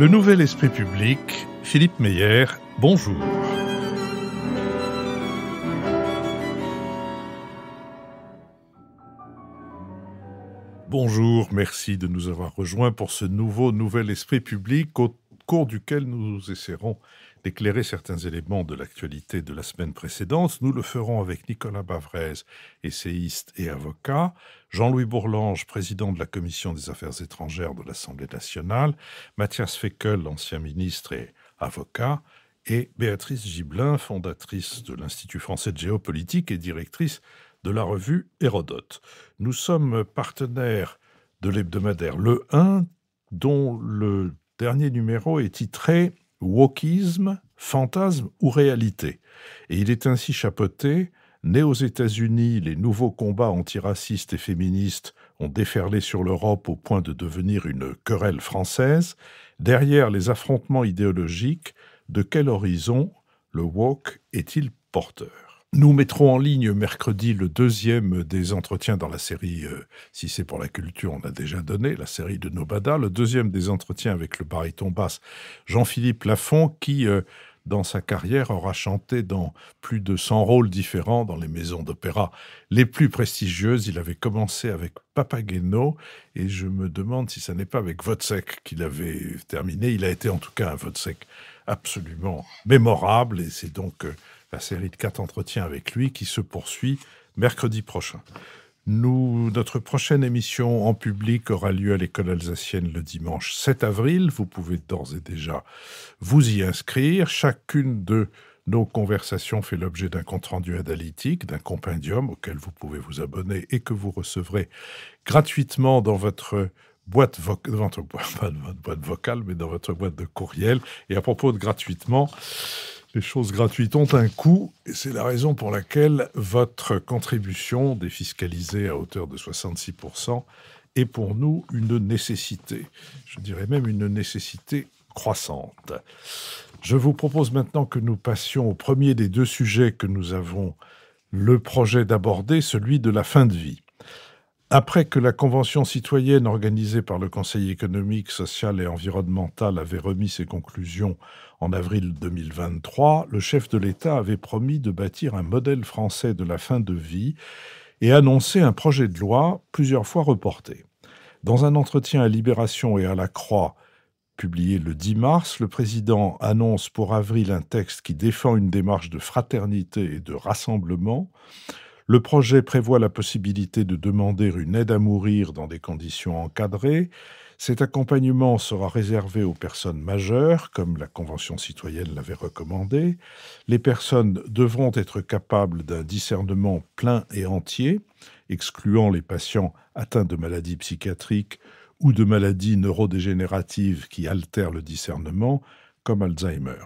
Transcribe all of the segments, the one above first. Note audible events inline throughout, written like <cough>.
Le nouvel esprit public, Philippe Meyer, bonjour. Bonjour, merci de nous avoir rejoints pour ce nouveau nouvel esprit public au cours duquel nous essaierons d'éclairer certains éléments de l'actualité de la semaine précédente. Nous le ferons avec Nicolas Bavrez, essayiste et avocat, Jean-Louis Bourlange, président de la Commission des Affaires étrangères de l'Assemblée nationale, Mathias Feckel, ancien ministre et avocat, et Béatrice Giblin, fondatrice de l'Institut français de géopolitique et directrice de la revue Hérodote. Nous sommes partenaires de l'hebdomadaire Le 1, dont le dernier numéro est titré Wokisme, fantasme ou réalité et il est ainsi chapeauté Né aux États-Unis, les nouveaux combats antiracistes et féministes ont déferlé sur l'Europe au point de devenir une querelle française. Derrière les affrontements idéologiques, de quel horizon le wok est-il porteur nous mettrons en ligne mercredi le deuxième des entretiens dans la série euh, Si c'est pour la culture, on a déjà donné, la série de Nobada, le deuxième des entretiens avec le baryton basse Jean-Philippe Lafont qui, euh, dans sa carrière, aura chanté dans plus de 100 rôles différents dans les maisons d'opéra les plus prestigieuses. Il avait commencé avec Papageno et je me demande si ce n'est pas avec Wozzeck qu'il avait terminé. Il a été en tout cas un Wozzeck absolument mémorable et c'est donc... Euh, la série de quatre entretiens avec lui qui se poursuit mercredi prochain. Nous, notre prochaine émission en public aura lieu à l'école alsacienne le dimanche 7 avril. Vous pouvez d'ores et déjà vous y inscrire. Chacune de nos conversations fait l'objet d'un compte-rendu analytique, d'un compendium auquel vous pouvez vous abonner et que vous recevrez gratuitement dans votre boîte, <laughs> votre boîte vocale, mais dans votre boîte de courriel. Et à propos de gratuitement, les choses gratuites ont un coût et c'est la raison pour laquelle votre contribution défiscalisée à hauteur de 66% est pour nous une nécessité. Je dirais même une nécessité croissante. Je vous propose maintenant que nous passions au premier des deux sujets que nous avons le projet d'aborder, celui de la fin de vie. Après que la Convention citoyenne organisée par le Conseil économique, social et environnemental avait remis ses conclusions en avril 2023, le chef de l'État avait promis de bâtir un modèle français de la fin de vie et annoncé un projet de loi plusieurs fois reporté. Dans un entretien à Libération et à La Croix, publié le 10 mars, le président annonce pour avril un texte qui défend une démarche de fraternité et de rassemblement. Le projet prévoit la possibilité de demander une aide à mourir dans des conditions encadrées. Cet accompagnement sera réservé aux personnes majeures, comme la Convention citoyenne l'avait recommandé. Les personnes devront être capables d'un discernement plein et entier, excluant les patients atteints de maladies psychiatriques ou de maladies neurodégénératives qui altèrent le discernement, comme Alzheimer.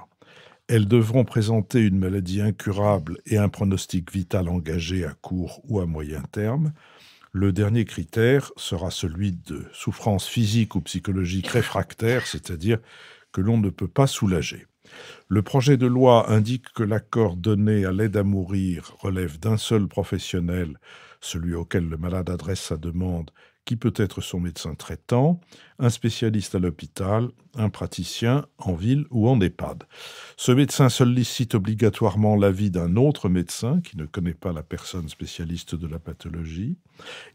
Elles devront présenter une maladie incurable et un pronostic vital engagé à court ou à moyen terme. Le dernier critère sera celui de souffrance physique ou psychologique réfractaire, c'est-à-dire que l'on ne peut pas soulager. Le projet de loi indique que l'accord donné à l'aide à mourir relève d'un seul professionnel, celui auquel le malade adresse sa demande, qui peut être son médecin traitant, un spécialiste à l'hôpital, un praticien en ville ou en EHPAD. Ce médecin sollicite obligatoirement l'avis d'un autre médecin qui ne connaît pas la personne spécialiste de la pathologie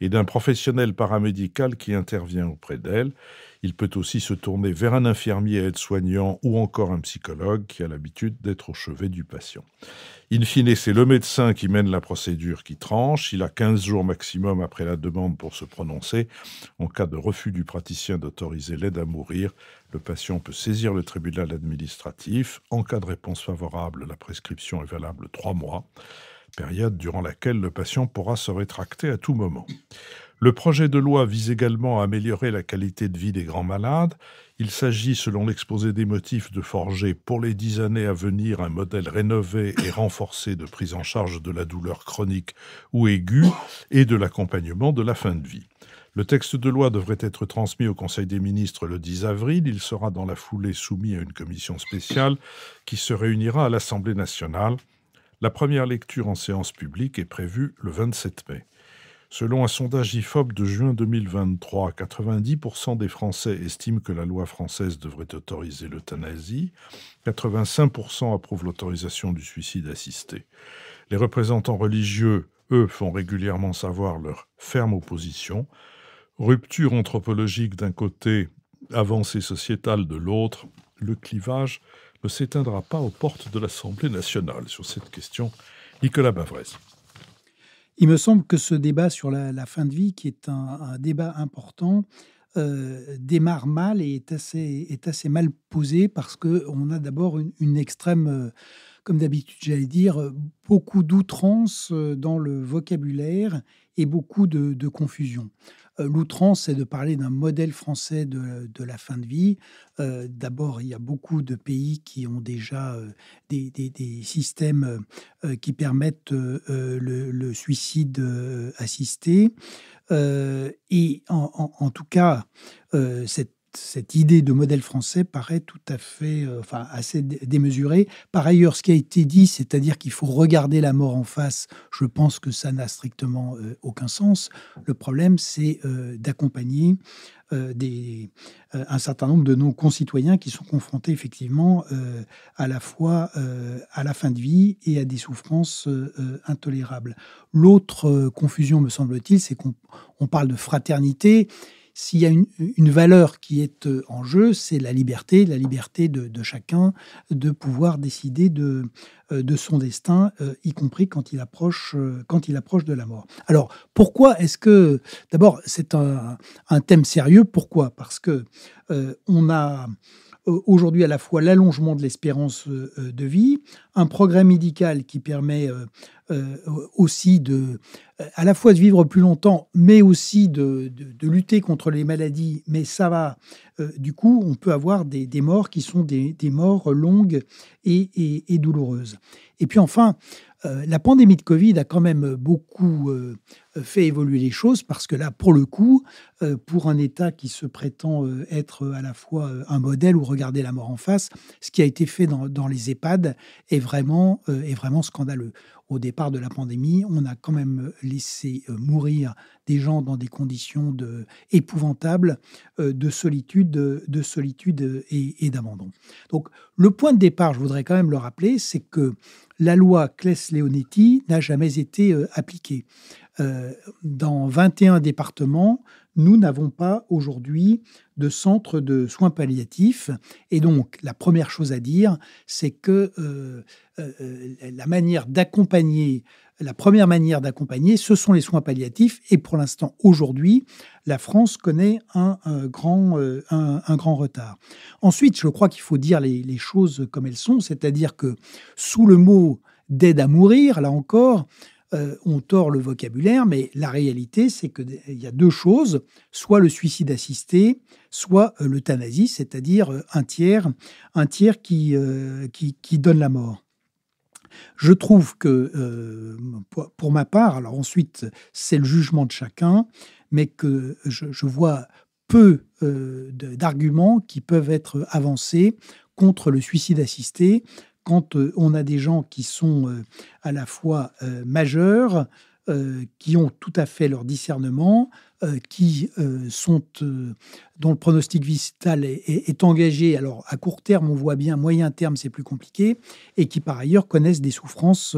et d'un professionnel paramédical qui intervient auprès d'elle. Il peut aussi se tourner vers un infirmier aide-soignant ou encore un psychologue qui a l'habitude d'être au chevet du patient. In fine, c'est le médecin qui mène la procédure qui tranche. Il a 15 jours maximum après la demande pour se prononcer. En cas de refus du praticien d'autoriser l'aide à mourir, le patient peut saisir le tribunal administratif. En cas de réponse favorable, la prescription est valable trois mois, période durant laquelle le patient pourra se rétracter à tout moment. Le projet de loi vise également à améliorer la qualité de vie des grands malades. Il s'agit, selon l'exposé des motifs, de forger pour les dix années à venir un modèle rénové et renforcé de prise en charge de la douleur chronique ou aiguë et de l'accompagnement de la fin de vie. Le texte de loi devrait être transmis au Conseil des ministres le 10 avril. Il sera dans la foulée soumis à une commission spéciale qui se réunira à l'Assemblée nationale. La première lecture en séance publique est prévue le 27 mai. Selon un sondage IFOP de juin 2023, 90% des Français estiment que la loi française devrait autoriser l'euthanasie, 85% approuvent l'autorisation du suicide assisté. Les représentants religieux, eux, font régulièrement savoir leur ferme opposition. Rupture anthropologique d'un côté, avancée sociétale de l'autre, le clivage ne s'éteindra pas aux portes de l'Assemblée nationale sur cette question. Nicolas Bavrez. Il me semble que ce débat sur la, fin de vie, qui est un, débat important, euh, démarre mal et est assez, est assez mal posé parce qu'on a d'abord une, extrême, euh, comme d'habitude j'allais dire, beaucoup d'outrance euh, dans le vocabulaire et beaucoup de confusion. Euh, l'outrance, c'est de parler d'un modèle français de, la fin de vie. Euh, d'abord, il y a beaucoup de pays qui ont déjà euh, des, systèmes qui permettent le, suicide assisté. et en, tout cas, cette cette idée de modèle français paraît tout à fait, euh, enfin, assez démesurée. Par ailleurs, ce qui a été dit, c'est-à-dire qu'il faut regarder la mort en face, je pense que ça n'a strictement euh, aucun sens. Le problème, c'est euh, d'accompagner des, un certain nombre de nos concitoyens qui sont confrontés effectivement à la fois à la fin de vie et à des souffrances intolérables. L'autre confusion, me semble-t-il, c'est qu'on parle de fraternité s'il y a une, valeur qui est euh, en jeu, c'est la liberté, la liberté de, chacun de pouvoir décider de, euh, son destin, euh, y compris quand il approche, quand il approche de la mort. Alors pourquoi est-ce que d'abord c'est un, thème sérieux Pourquoi Parce que on a aujourd'hui à la fois l'allongement de l'espérance de vie, un progrès médical qui permet euh, aussi de, à la fois de vivre plus longtemps, mais aussi de, de, lutter contre les maladies. Mais ça va. Euh, du coup, on peut avoir des, morts qui sont des, morts longues et, et, douloureuses. Et puis enfin, euh, la pandémie de Covid a quand même beaucoup euh, fait évoluer les choses parce que là, pour le coup, euh, pour un État qui se prétend être à la fois un modèle ou regarder la mort en face, ce qui a été fait dans, les EHPAD est vraiment, scandaleux. Au départ de la pandémie, on a quand même laissé mourir des gens dans des conditions de, épouvantables de solitude, de, solitude et d'abandon. Donc, le point de départ, je voudrais quand même le rappeler, c'est que la loi Claes-Leonetti n'a jamais été euh, appliquée. Euh, dans 21 départements, nous n'avons pas aujourd'hui de centre de soins palliatifs. Et donc, la première chose à dire, c'est que euh, euh, la manière d'accompagner, la première manière d'accompagner, ce sont les soins palliatifs. Et pour l'instant, aujourd'hui, la France connaît un, grand, euh, un, grand retard. Ensuite, je crois qu'il faut dire les, les choses comme elles sont, c'est-à-dire que sous le mot d'aide à mourir, là encore, euh, on tord le vocabulaire, mais la réalité, c'est qu'il y a deux choses, soit le suicide assisté, soit euh, l'euthanasie, c'est-à-dire euh, un tiers, un tiers qui, qui, donne la mort. Je trouve que, pour ma part, alors ensuite, c'est le jugement de chacun, mais que je, vois peu d'arguments qui peuvent être avancés contre le suicide assisté, quand euh, on a des gens qui sont euh, à la fois euh, majeurs, euh, qui ont tout à fait leur discernement, euh, qui euh, sont dont le pronostic vital est, engagé. Alors à court terme, on voit bien, moyen terme, c'est plus compliqué, et qui par ailleurs connaissent des souffrances,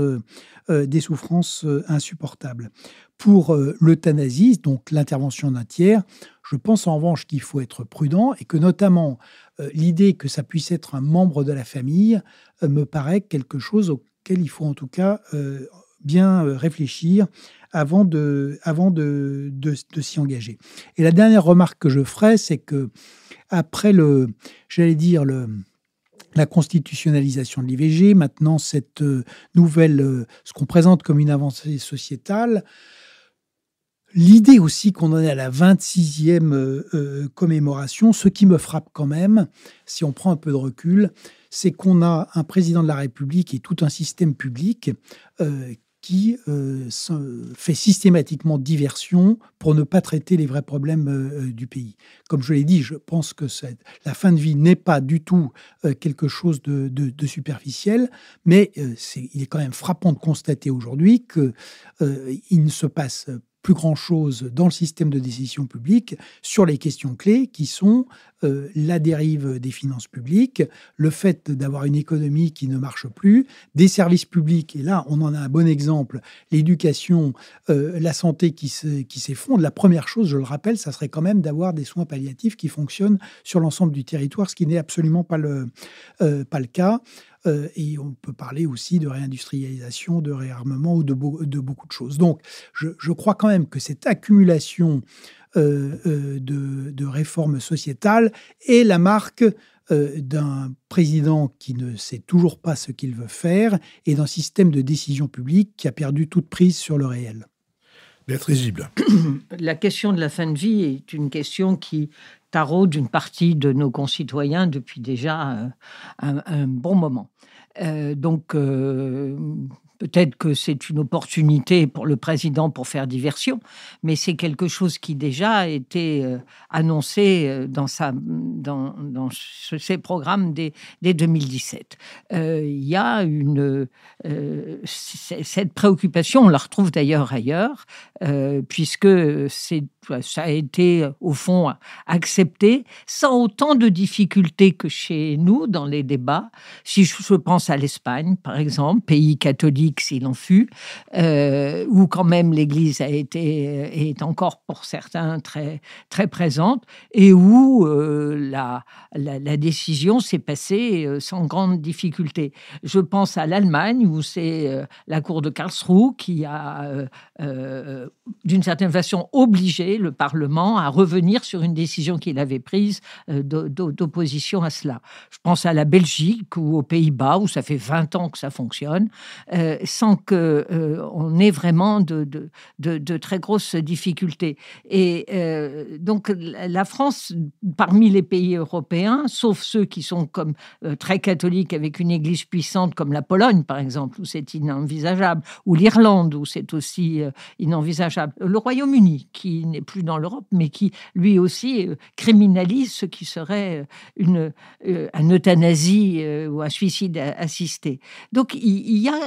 des souffrances insupportables. Pour l'euthanasie, donc l'intervention d'un tiers, je pense en revanche qu'il faut être prudent et que notamment l'idée que ça puisse être un membre de la famille me paraît quelque chose auquel il faut en tout cas bien euh, réfléchir avant de, avant de, de, s'y engager. Et la dernière remarque que je ferai, c'est que après le, j'allais dire le, la constitutionnalisation de l'IVG, maintenant cette euh, nouvelle, euh, ce qu'on présente comme une avancée sociétale, l'idée aussi qu'on en est à la 26e commémoration, ce qui me frappe quand même, si on prend un peu de recul, c'est qu'on a un président de la République et tout un système public euh, qui euh, fait systématiquement diversion pour ne pas traiter les vrais problèmes euh, euh, du pays. Comme je l'ai dit, je pense que la fin de vie n'est pas du tout quelque chose de, superficiel, mais il est quand même frappant de constater aujourd'hui qu'il ne se passe pas plus grand-chose dans le système de décision publique sur les questions clés qui sont euh, la dérive des finances publiques, le fait d'avoir une économie qui ne marche plus, des services publics, et là on en a un bon exemple, l'éducation, euh, la santé qui s'effondre. la première chose, je le rappelle, ça serait quand même d'avoir des soins palliatifs qui fonctionnent sur l'ensemble du territoire, ce qui n'est absolument pas le euh, cas. Euh, et on peut parler aussi de réindustrialisation, de réarmement ou de, beaucoup de choses. Donc, je, crois quand même que cette accumulation euh, euh, de, réformes sociétales est la marque d'un président qui ne sait toujours pas ce qu'il veut faire et d'un système de décision publique qui a perdu toute prise sur le réel. La question de la fin de vie est une question qui tarot d'une partie de nos concitoyens depuis déjà euh, un, bon moment. Euh, donc, euh, peut-être que c'est une opportunité pour le président pour faire diversion, mais c'est quelque chose qui déjà a été annoncé dans, sa, dans, ses programmes dès, 2017. Il y a une, cette préoccupation, on la retrouve d'ailleurs ailleurs, puisque c'est euh, ça a été euh, au fond accepté sans autant de difficultés que chez nous dans les débats. Si je pense à l'Espagne, par exemple, pays catholique s'il en fut, euh, où quand même l'Église a été est encore pour certains très très présente et où la, la, décision s'est passée sans grande difficulté. Je pense à l'Allemagne où c'est la cour de Karlsruhe qui a d'une certaine façon obligé le Parlement à revenir sur une décision qu'il avait prise euh, d'opposition à cela. Je pense à la Belgique ou aux Pays-Bas où ça fait 20 ans que ça fonctionne, euh, sans que euh, on ait vraiment de, de, de très grosses difficultés. Et donc la France, parmi les pays européens, sauf ceux qui sont comme très catholiques avec une Église puissante comme la Pologne par exemple, où c'est inenvisageable, ou l'Irlande où c'est aussi inenvisageable, le Royaume-Uni qui n'est plus dans l'Europe, mais qui lui aussi euh, criminalise ce qui serait euh, une, euh, une euthanasie ou un suicide assisté. Donc il y a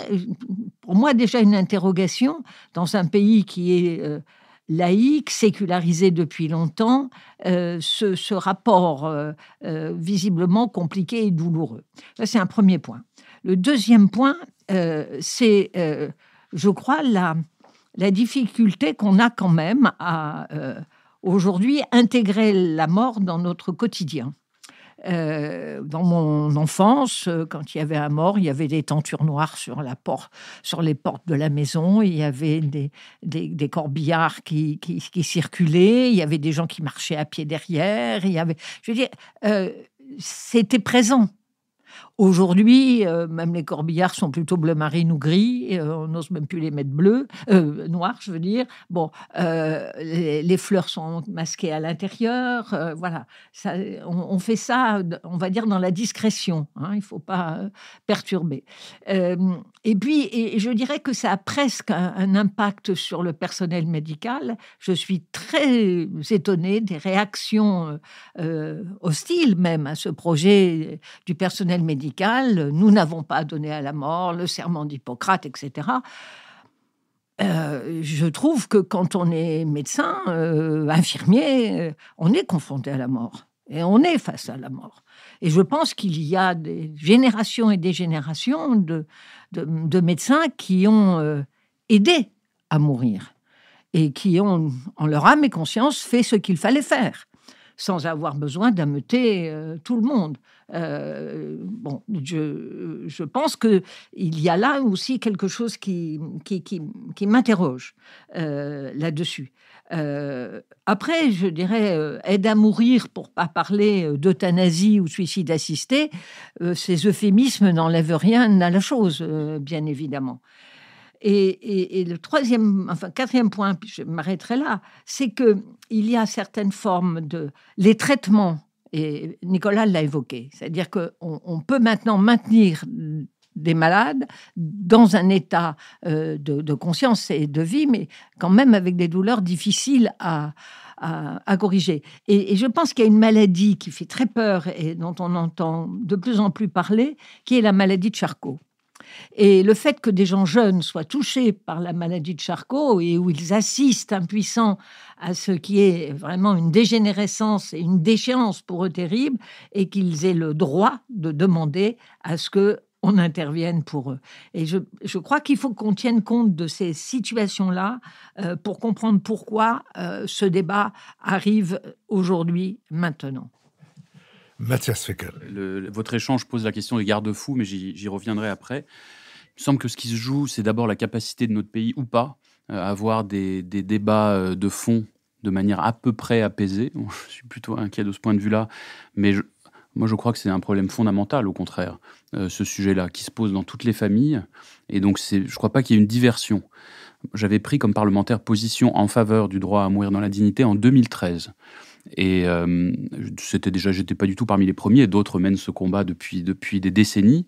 pour moi déjà une interrogation dans un pays qui est laïque, sécularisé depuis longtemps, ce, rapport visiblement compliqué et douloureux. Ça, c'est un premier point. Le deuxième point, c'est, je crois, la, la difficulté qu'on a quand même à euh, aujourd'hui intégrer la mort dans notre quotidien. Euh, dans mon enfance, euh, quand il y avait un mort, il y avait des tentures noires sur, la porte, sur les portes de la maison, il y avait des, corbillards qui, circulaient, il y avait des gens qui marchaient à pied derrière, il y avait... Je veux dire, c'était présent. Aujourd'hui, euh, même les corbillards sont plutôt bleu marine ou gris. Euh, on n'ose même plus les mettre bleus, euh, noirs, je veux dire. Bon, euh, les, fleurs sont masquées à l'intérieur. voilà, ça, on, fait ça, on va dire, dans la discrétion. Hein, il ne faut pas perturber. et puis, et, je dirais que ça a presque un, un impact sur le personnel médical. Je suis très étonnée des réactions hostiles même à ce projet du personnel médical nous n'avons pas donné à la mort le serment d'Hippocrate, etc. Euh, je trouve que quand on est médecin, euh, infirmier, euh, on est confronté à la mort. Et on est face à la mort. Et je pense qu'il y a des générations et des générations de, médecins qui ont aidé à mourir et qui ont, en leur âme et conscience, fait ce qu'il fallait faire sans avoir besoin d'ameuter euh, tout le monde. Euh, bon, je, je pense qu'il y a là aussi quelque chose qui, qui, m'interroge euh, là-dessus. après, je dirais aide à mourir pour pas parler d'euthanasie ou suicide assisté. ces euphémismes n'enlèvent rien à la chose, bien évidemment. Et, le troisième, enfin quatrième point, puis je m'arrêterai là, c'est que il y a certaines formes de les traitements. Et Nicolas l'a évoqué, c'est-à-dire qu'on peut maintenant maintenir des malades dans un état euh, de, conscience et de vie, mais quand même avec des douleurs difficiles à, corriger. et, je pense qu'il y a une maladie qui fait très peur et dont on entend de plus en plus parler, qui est la maladie de Charcot. Et le fait que des gens jeunes soient touchés par la maladie de Charcot et où ils assistent impuissants à ce qui est vraiment une dégénérescence et une déchéance pour eux terrible, et qu'ils aient le droit de demander à ce qu'on intervienne pour eux. Et je, crois qu'il faut qu'on tienne compte de ces situations-là euh, pour comprendre pourquoi euh, ce débat arrive aujourd'hui, maintenant. Mathias Fekel. Votre échange pose la question des garde-fous, mais j'y reviendrai après. Il me semble que ce qui se joue, c'est d'abord la capacité de notre pays ou pas euh, à avoir des, débats euh, de fond de manière à peu près apaisée. <laughs> je suis plutôt inquiet de ce point de vue-là, mais moi je crois que c'est un problème fondamental, au contraire, euh, ce sujet-là, qui se pose dans toutes les familles. Et donc je ne crois pas qu'il y ait une diversion. J'avais pris comme parlementaire position en faveur du droit à mourir dans la dignité en 2013. Et euh, c'était déjà, j'étais pas du tout parmi les premiers. D'autres mènent ce combat depuis, des décennies.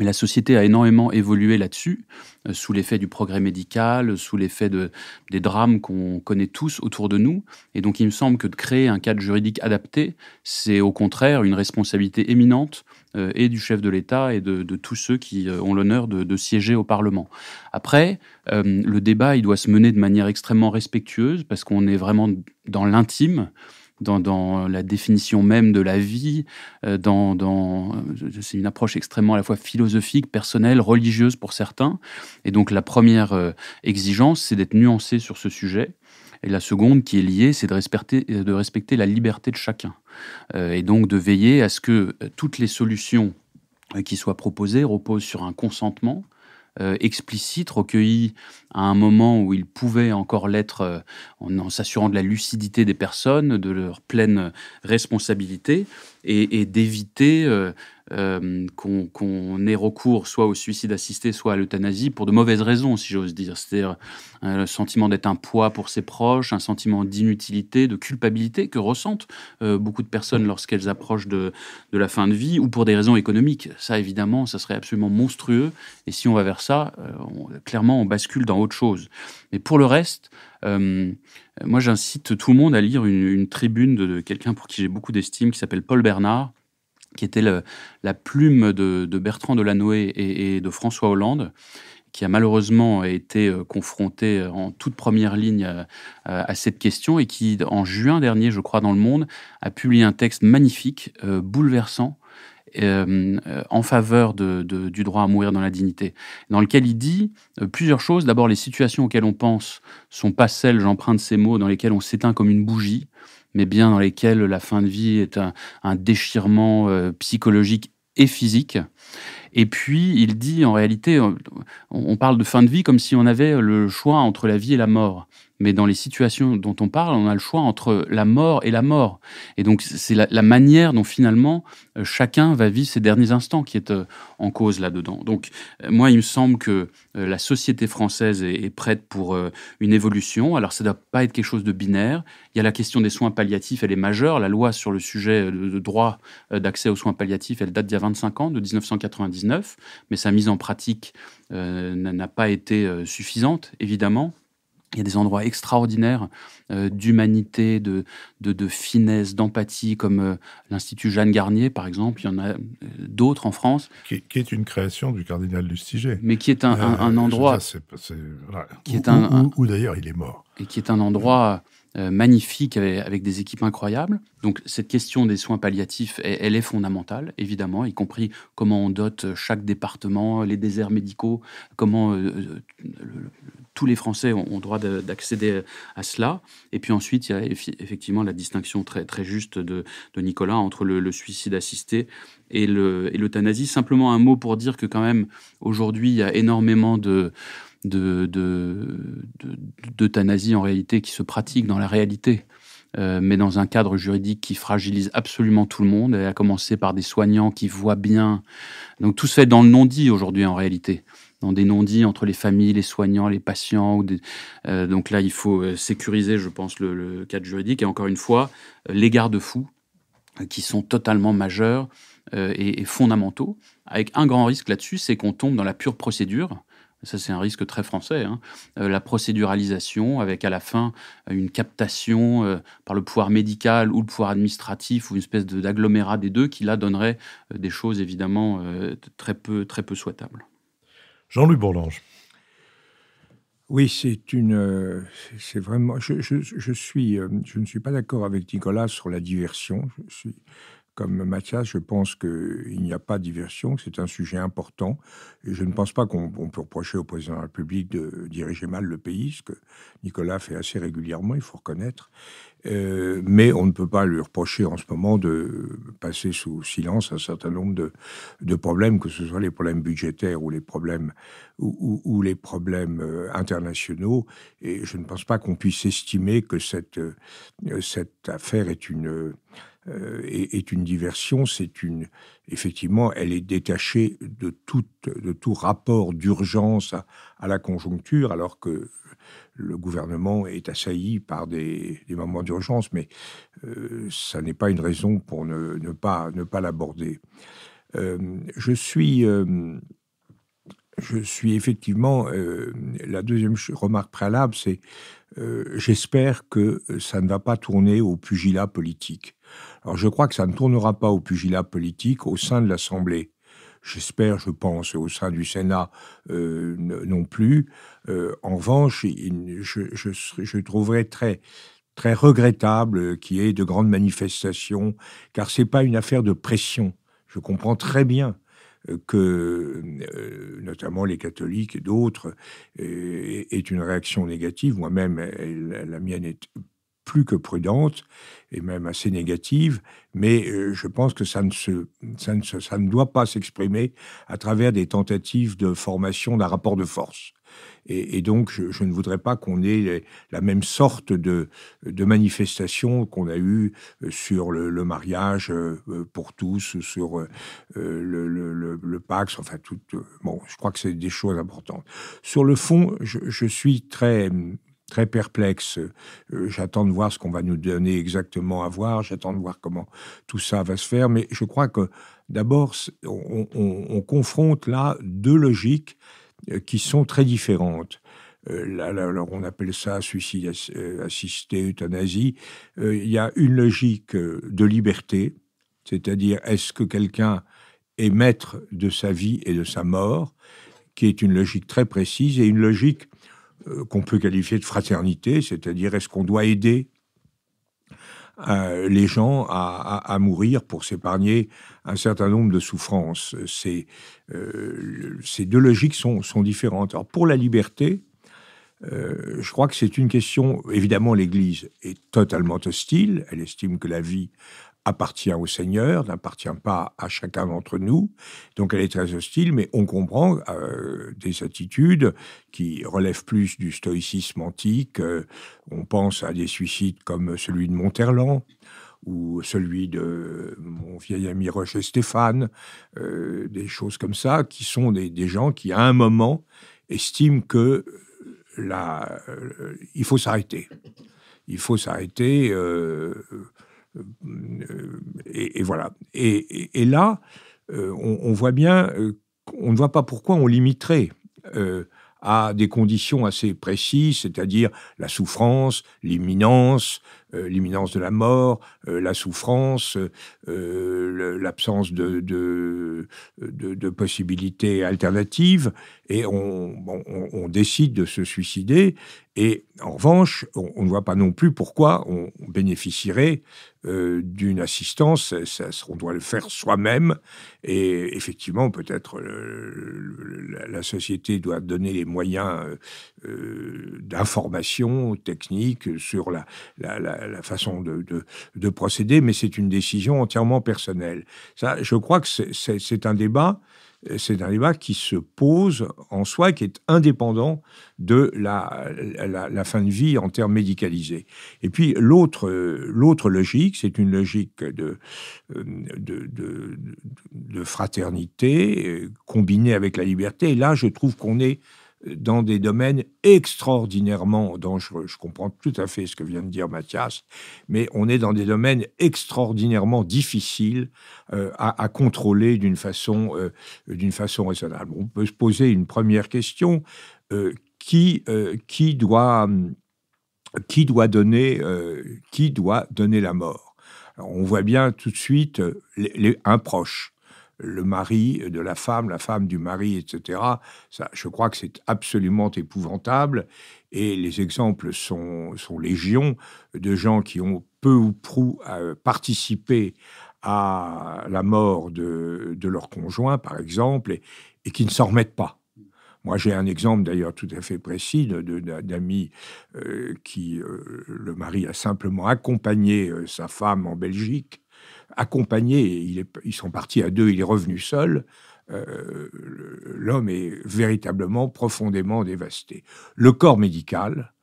Mais la société a énormément évolué là-dessus, euh, sous l'effet du progrès médical, sous l'effet des drames qu'on connaît tous autour de nous. Et donc il me semble que de créer un cadre juridique adapté, c'est au contraire une responsabilité éminente euh, et du chef de l'État et de, tous ceux qui euh, ont l'honneur de, siéger au Parlement. Après, euh, le débat, il doit se mener de manière extrêmement respectueuse parce qu'on est vraiment dans l'intime. Dans, la définition même de la vie, dans, dans c'est une approche extrêmement à la fois philosophique, personnelle, religieuse pour certains. Et donc la première exigence, c'est d'être nuancé sur ce sujet. Et la seconde qui est liée, c'est de respecter, de respecter la liberté de chacun. Euh, et donc de veiller à ce que euh, toutes les solutions euh, qui soient proposées reposent sur un consentement explicite, recueilli à un moment où il pouvait encore l'être en, s'assurant de la lucidité des personnes, de leur pleine responsabilité, et, d'éviter euh, qu'on ait recours soit au suicide assisté, soit à l'euthanasie pour de mauvaises raisons, si j'ose dire. C'est-à-dire euh, le sentiment d'être un poids pour ses proches, un sentiment d'inutilité, de culpabilité que ressentent euh, beaucoup de personnes lorsqu'elles approchent de, la fin de vie, ou pour des raisons économiques. Ça, évidemment, ça serait absolument monstrueux. Et si on va vers ça, clairement, on bascule dans autre chose. Mais pour le reste, moi, j'incite tout le monde à lire une, tribune de quelqu'un pour qui j'ai beaucoup d'estime, qui s'appelle Paul Bernard, qui était la plume de, de, Bertrand Delanoë et, de François Hollande qui a malheureusement été euh, confronté euh, en toute première ligne euh, à, cette question et qui, en juin dernier, je crois, dans Le Monde, a publié un texte magnifique, bouleversant, en faveur du droit à mourir dans la dignité, dans lequel il dit plusieurs choses. D'abord, les situations auxquelles on pense sont pas celles, j'emprunte ces mots, dans lesquelles on s'éteint comme une bougie mais bien dans lesquels la fin de vie est un, déchirement euh, psychologique et physique. Et puis, il dit, en réalité, euh, on parle de fin de vie comme si on avait le choix entre la vie et la mort mais dans les situations dont on parle, on a le choix entre la mort et la mort. Et donc, c'est la, manière dont finalement euh, chacun va vivre ses derniers instants qui est euh, en cause là-dedans. Donc, euh, moi, il me semble que la société française est, prête pour une évolution. Alors, ça ne doit pas être quelque chose de binaire. Il y a la question des soins palliatifs, elle est majeure. La loi sur le sujet de droit d'accès aux soins palliatifs, elle date d'il y a 25 ans, de 1999, mais sa mise en pratique n'a pas été suffisante, évidemment. Il y a des endroits extraordinaires euh, d'humanité, de, de, finesse, d'empathie, comme euh, l'Institut Jeanne Garnier, par exemple. Il y en a euh, d'autres en France. Qui, est une création du cardinal Lustiger. Mais qui est un, endroit. qui est un, où, d'ailleurs il est mort. Et qui est un endroit magnifique avec, des équipes incroyables. Donc cette question des soins palliatifs, elle, est fondamentale, évidemment, y compris comment on dote chaque département, les déserts médicaux, comment le, tous les Français ont, ont droit d'accéder à cela. Et puis ensuite, il y a effectivement la distinction très, très juste de, Nicolas entre le, suicide assisté et l'euthanasie. Simplement un mot pour dire que quand même, aujourd'hui, il y a énormément d'euthanasie en réalité qui se pratique dans la réalité. Euh, mais dans un cadre juridique qui fragilise absolument tout le monde, et à commencer par des soignants qui voient bien. Donc tout se fait dans le non-dit aujourd'hui en réalité dans des non-dits entre les familles, les soignants, les patients. Ou euh, donc là, il faut euh, sécuriser, je pense, le, cadre juridique et encore une fois, euh, les garde-fous qui sont totalement majeurs et, fondamentaux, avec un grand risque là-dessus, c'est qu'on tombe dans la pure procédure. Ça, c'est un risque très français. Hein. la procéduralisation, avec à la fin une captation par le pouvoir médical ou le pouvoir administratif, ou une espèce d'agglomérat des deux, qui là donnerait des choses évidemment très, peu, très peu souhaitables. Jean-Louis Bourlange. Oui, c'est une. Euh, c'est vraiment. Je, suis, euh, je ne suis pas d'accord avec Nicolas sur la diversion. Je suis, comme Mathias, je pense qu'il n'y a pas diversion, que c'est un sujet important. Et je ne pense pas qu'on peut reprocher au président de la République de diriger mal le pays, ce que Nicolas fait assez régulièrement, il faut reconnaître. Euh, mais on ne peut pas lui reprocher en ce moment de passer sous silence un certain nombre de, problèmes, que ce soit les problèmes budgétaires ou les problèmes, ou, les problèmes euh, internationaux. Et je ne pense pas qu'on puisse estimer que cette, euh, cette affaire est une euh, est, une diversion. C'est une, effectivement, elle est détachée de tout, de tout rapport d'urgence à, la conjoncture, alors que le gouvernement est assailli par des, moments d'urgence. Mais euh, ça n'est pas une raison pour ne, pas, ne pas l'aborder. Euh, je suis je suis effectivement. la deuxième remarque préalable, c'est j'espère que ça ne va pas tourner au pugilat politique. Alors je crois que ça ne tournera pas au pugilat politique au sein de l'Assemblée. J'espère, je pense, au sein du Sénat euh, non plus. Euh, en revanche, je, je trouverais très, très regrettable qu'il y ait de grandes manifestations, car ce n'est pas une affaire de pression. Je comprends très bien euh, que notamment les catholiques et d'autres est une réaction négative. Moi-même, la mienne est plus que prudente et même assez négative, mais euh, je pense que ça ne, se, ça ne, ça ne doit pas s'exprimer à travers des tentatives de formation d'un rapport de force. Et, donc, je, ne voudrais pas qu'on ait la même sorte de, de manifestation qu'on a eue euh, sur le, mariage euh, pour tous, sur le, Pax, enfin, tout. Bon, je crois que c'est des choses importantes. Sur le fond, je, je suis très très perplexe. Euh, j'attends de voir ce qu'on va nous donner exactement à voir, j'attends de voir comment tout ça va se faire, mais je crois que d'abord, on, confronte là deux logiques euh, qui sont très différentes. Euh, là, alors on appelle ça suicide assisté, euthanasie. il y a une logique de liberté, c'est-à-dire est-ce que quelqu'un est maître de sa vie et de sa mort, qui est une logique très précise et une logique euh, qu'on peut qualifier de fraternité, c'est-à-dire est-ce qu'on doit aider euh, les gens à, mourir pour s'épargner un certain nombre de souffrances. Euh, ces, deux logiques sont, différentes. Alors pour la liberté, je crois que c'est une question, évidemment l'Église est totalement hostile, elle estime que la vie appartient au Seigneur, n'appartient pas à chacun d'entre nous. Donc elle est très hostile, mais on comprend euh, des attitudes qui relèvent plus du stoïcisme antique. Euh, on pense à des suicides comme celui de Monterland ou celui de mon vieil ami Roger Stéphane, euh, des choses comme ça, qui sont des, gens qui, à un moment, estiment que il faut s'arrêter. Il faut s'arrêter et, voilà. Et, là, euh, on, voit bien, euh, on ne voit pas pourquoi on limiterait euh, à des conditions assez précises, c'est-à-dire la souffrance, l'imminence, l'imminence de la mort, la souffrance, l'absence de possibilités alternatives, et on, décide de se suicider. Et en revanche, on ne voit pas non plus pourquoi on bénéficierait euh, d'une assistance, on doit le faire soi-même. Et effectivement, peut-être la société doit donner les moyens euh, euh, d'information technique sur la, façon de, procéder, mais c'est une décision entièrement personnelle. je crois que c'est un débat c'est un débat qui se pose en soi, qui est indépendant de la, fin de vie en termes médicalisés. Et puis l'autre, euh, logique, c'est une logique de, euh, de fraternité euh, combinée avec la liberté. Et là, je trouve qu'on est dans des domaines extraordinairement dangereux. Je comprends tout à fait ce que vient de dire Mathias, mais on est dans des domaines extraordinairement difficiles euh, à, contrôler d'une façon, euh, façon raisonnable. On peut se poser une première question. Euh, qui, doit, donner, qui doit donner la mort on voit bien tout de suite les, un proche le mari de la femme, la femme du mari, etc. je crois que c'est absolument épouvantable. Et les exemples sont, légions de gens qui ont peu ou prou euh, participé à la mort de, leur conjoint, par exemple, et, qui ne s'en remettent pas. Moi, j'ai un exemple d'ailleurs tout à fait précis d'amis ami euh, qui euh, le mari a simplement accompagné sa femme en Belgique accompagné, ils sont partis à deux, il est revenu seul, euh, l'homme est véritablement profondément dévasté. Le corps médical,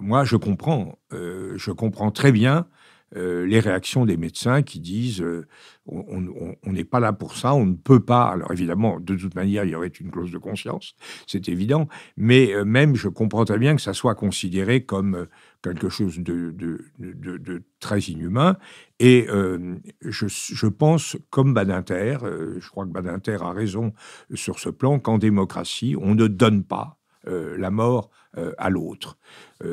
moi je comprends, euh, je comprends très bien euh, les réactions des médecins qui disent euh, on n'est pas là pour ça, on ne peut pas. Alors évidemment, de toute manière, il y aurait une clause de conscience, c'est évident, mais euh, même je comprends très bien que ça soit considéré comme quelque chose de, très inhumain. Et je, je, pense, comme Badinter, je crois que Badinter a raison sur ce plan, qu'en démocratie, on ne donne pas la mort à l'autre.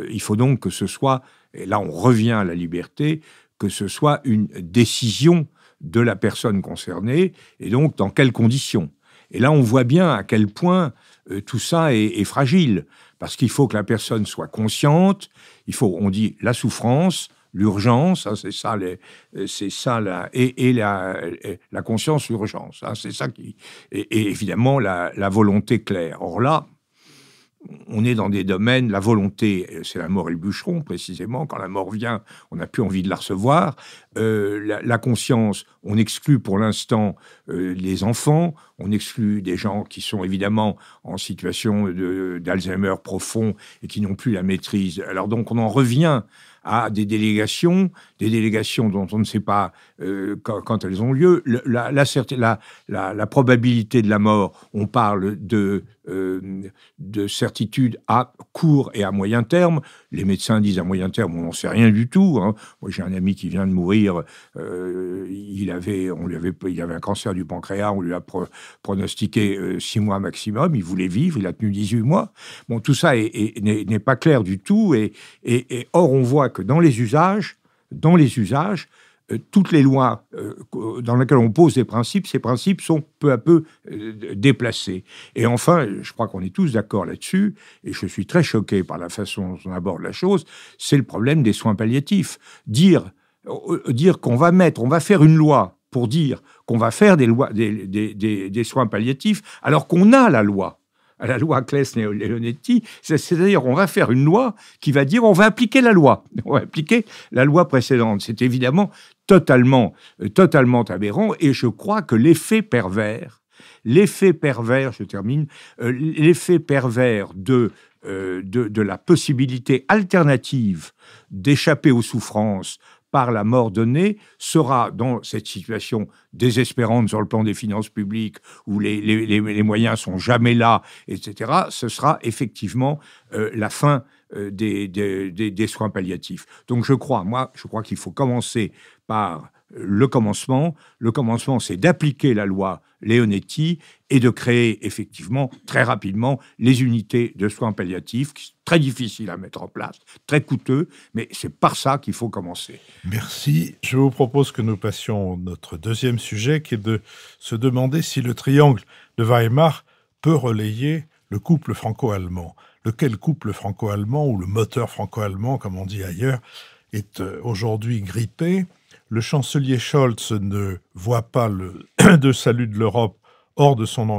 il faut donc que ce soit et là on revient à la liberté, que ce soit une décision de la personne concernée, et donc dans quelles conditions. Et là on voit bien à quel point euh, tout ça est, fragile, parce qu'il faut que la personne soit consciente, il faut, on dit, la souffrance, l'urgence, hein, c'est ça, euh, c'est ça et, et la, conscience, l'urgence, hein, c'est ça qui, et, évidemment la, volonté claire. Or là, on est dans des domaines, la volonté, c'est la mort et le bûcheron précisément, quand la mort vient, on n'a plus envie de la recevoir, euh, la, conscience, on exclut pour l'instant euh, les enfants, on exclut des gens qui sont évidemment en situation d'Alzheimer profond et qui n'ont plus la maîtrise. Alors donc on en revient à des délégations, des délégations dont on ne sait pas euh, quand, elles ont lieu. la, probabilité de la mort, on parle de, euh, de certitude à court et à moyen terme. Les médecins disent à moyen terme, on n'en sait rien du tout. Hein. Moi, j'ai un ami qui vient de mourir. Euh, il avait, on lui avait, il avait un cancer du pancréas. On lui a pronostiqué six mois maximum. Il voulait vivre. Il a tenu 18 mois. Bon, tout ça n'est pas clair du tout. et, et or, on voit que dans les usages, dans les usages, euh, toutes les lois euh, dans lesquelles on pose des principes, ces principes sont peu à peu euh, déplacés. Et enfin, je crois qu'on est tous d'accord là-dessus, et je suis très choqué par la façon dont on aborde la chose, c'est le problème des soins palliatifs. Dire, dire qu'on va mettre, on va faire une loi pour dire qu'on va faire des, lois, des, soins palliatifs, alors qu'on a la loi la loi Claes-Leonetti, c'est-à-dire on va faire une loi qui va dire on va appliquer la loi, on va appliquer la loi précédente. C'est évidemment totalement, euh, totalement aberrant. Et je crois que l'effet pervers, l'effet pervers, je termine, euh, l'effet pervers euh, de, de, la possibilité alternative d'échapper aux souffrances par la mort donnée sera dans cette situation désespérante sur le plan des finances publiques où les, les, les moyens sont jamais là, etc., ce sera effectivement la fin des, des, des, soins palliatifs. Donc je crois, moi, je crois qu'il faut commencer par le commencement. Le commencement, c'est d'appliquer la loi Leonetti et de créer effectivement très rapidement les unités de soins palliatifs, qui très difficiles à mettre en place, très coûteux, mais c'est par ça qu'il faut commencer. Merci. Je vous propose que nous passions notre deuxième sujet, qui est de se demander si le triangle de Weimar peut relayer le couple franco-allemand. Lequel couple franco-allemand, ou le moteur franco-allemand, comme on dit ailleurs, est euh, aujourd'hui grippé le chancelier Scholz ne voit pas le <clears throat> de salut de l'Europe hors de, son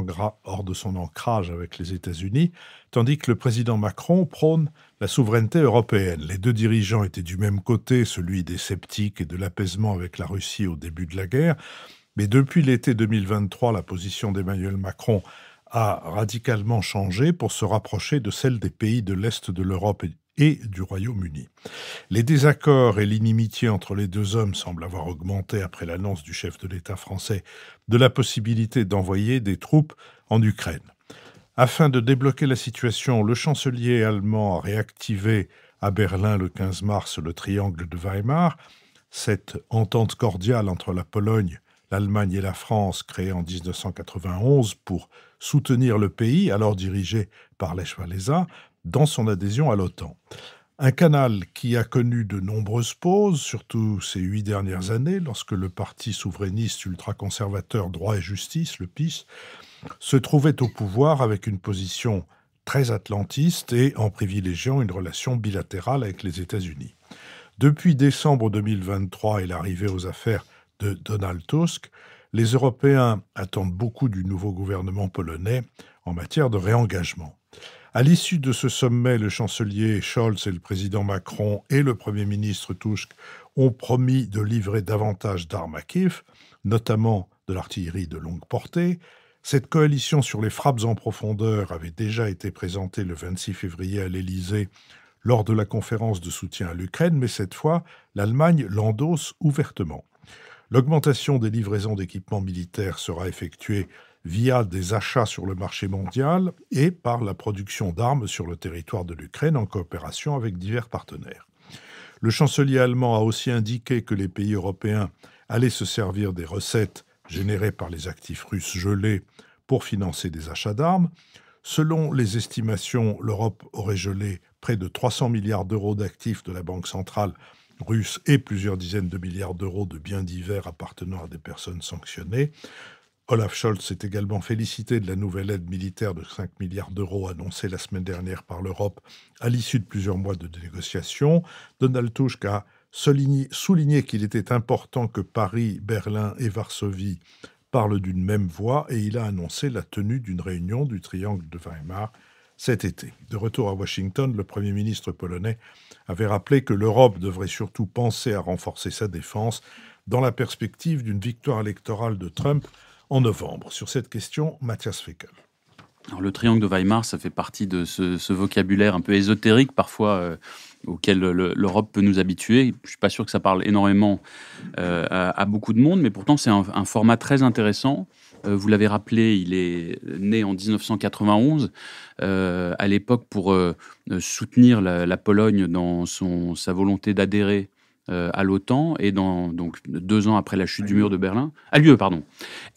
hors de son ancrage avec les États-Unis, tandis que le président Macron prône la souveraineté européenne. Les deux dirigeants étaient du même côté, celui des sceptiques et de l'apaisement avec la Russie au début de la guerre, mais depuis l'été 2023, la position d'Emmanuel Macron a radicalement changé pour se rapprocher de celle des pays de l'Est de l'Europe et du Royaume-Uni. Les désaccords et l'inimitié entre les deux hommes semblent avoir augmenté après l'annonce du chef de l'État français de la possibilité d'envoyer des troupes en Ukraine. Afin de débloquer la situation, le chancelier allemand a réactivé à Berlin le 15 mars le triangle de Weimar, cette entente cordiale entre la Pologne, l'Allemagne et la France créée en 1991 pour soutenir le pays alors dirigé par Lech Walesa dans son adhésion à l'OTAN. Un canal qui a connu de nombreuses pauses, surtout ces huit dernières années, lorsque le parti souverainiste ultraconservateur Droit et Justice, le PIS, se trouvait au pouvoir avec une position très atlantiste et en privilégiant une relation bilatérale avec les États-Unis. Depuis décembre 2023 et l'arrivée aux affaires de Donald Tusk, les Européens attendent beaucoup du nouveau gouvernement polonais en matière de réengagement. À l'issue de ce sommet, le chancelier Scholz et le président Macron et le premier ministre Tusk ont promis de livrer davantage d'armes à Kiev, notamment de l'artillerie de longue portée. Cette coalition sur les frappes en profondeur avait déjà été présentée le 26 février à l'Élysée lors de la conférence de soutien à l'Ukraine, mais cette fois, l'Allemagne l'endosse ouvertement. L'augmentation des livraisons d'équipements militaires sera effectuée via des achats sur le marché mondial et par la production d'armes sur le territoire de l'Ukraine en coopération avec divers partenaires. Le chancelier allemand a aussi indiqué que les pays européens allaient se servir des recettes générées par les actifs russes gelés pour financer des achats d'armes. Selon les estimations, l'Europe aurait gelé près de 300 milliards d'euros d'actifs de la Banque centrale russe et plusieurs dizaines de milliards d'euros de biens divers appartenant à des personnes sanctionnées. Olaf Scholz s'est également félicité de la nouvelle aide militaire de 5 milliards d'euros annoncée la semaine dernière par l'Europe à l'issue de plusieurs mois de négociations. Donald Tusk a souligné qu'il était important que Paris, Berlin et Varsovie parlent d'une même voix et il a annoncé la tenue d'une réunion du triangle de Weimar cet été. De retour à Washington, le Premier ministre polonais avait rappelé que l'Europe devrait surtout penser à renforcer sa défense dans la perspective d'une victoire électorale de Trump en novembre sur cette question, Mathias Fekel. Alors, le triangle de Weimar, ça fait partie de ce, vocabulaire un peu ésotérique parfois euh, auquel l'Europe peut nous habituer. Je ne suis pas sûr que ça parle énormément euh, à, beaucoup de monde, mais pourtant c'est un, format très intéressant. Euh, vous l'avez rappelé, il est né en 1991, à l'époque pour soutenir la, la, Pologne dans son, sa volonté d'adhérer euh, à l'OTAN et dans, donc deux ans après la chute ah du mur de Berlin, a lieu, pardon,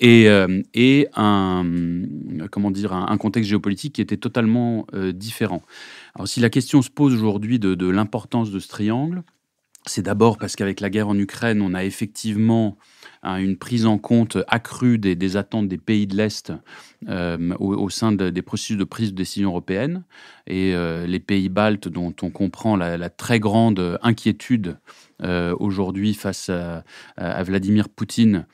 euh, et, un comment dire un, contexte géopolitique qui était totalement euh, différent. Alors si la question se pose aujourd'hui de l'importance de ce triangle, c'est d'abord parce qu'avec la guerre en Ukraine, on a effectivement à une prise en compte accrue des, attentes des pays de l'Est euh, au, sein des processus de prise de décision européenne. Et euh, les pays baltes, dont on comprend la, très grande inquiétude euh, aujourd'hui face à, Vladimir Poutine,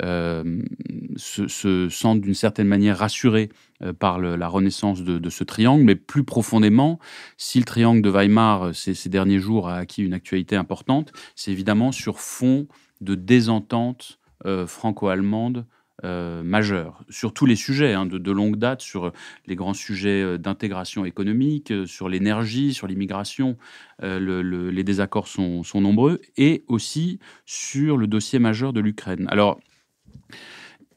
se, sentent d'une certaine manière rassurés par la renaissance de, ce triangle, mais plus profondément, si le triangle de Weimar ces derniers jours a acquis une actualité importante, c'est évidemment sur fond de désentente euh, franco-allemande euh, majeure sur tous les sujets hein, de, longue date, sur euh, les grands sujets d'intégration économique, sur l'énergie, sur l'immigration. les désaccords sont, nombreux et aussi sur le dossier majeur de l'Ukraine. Alors,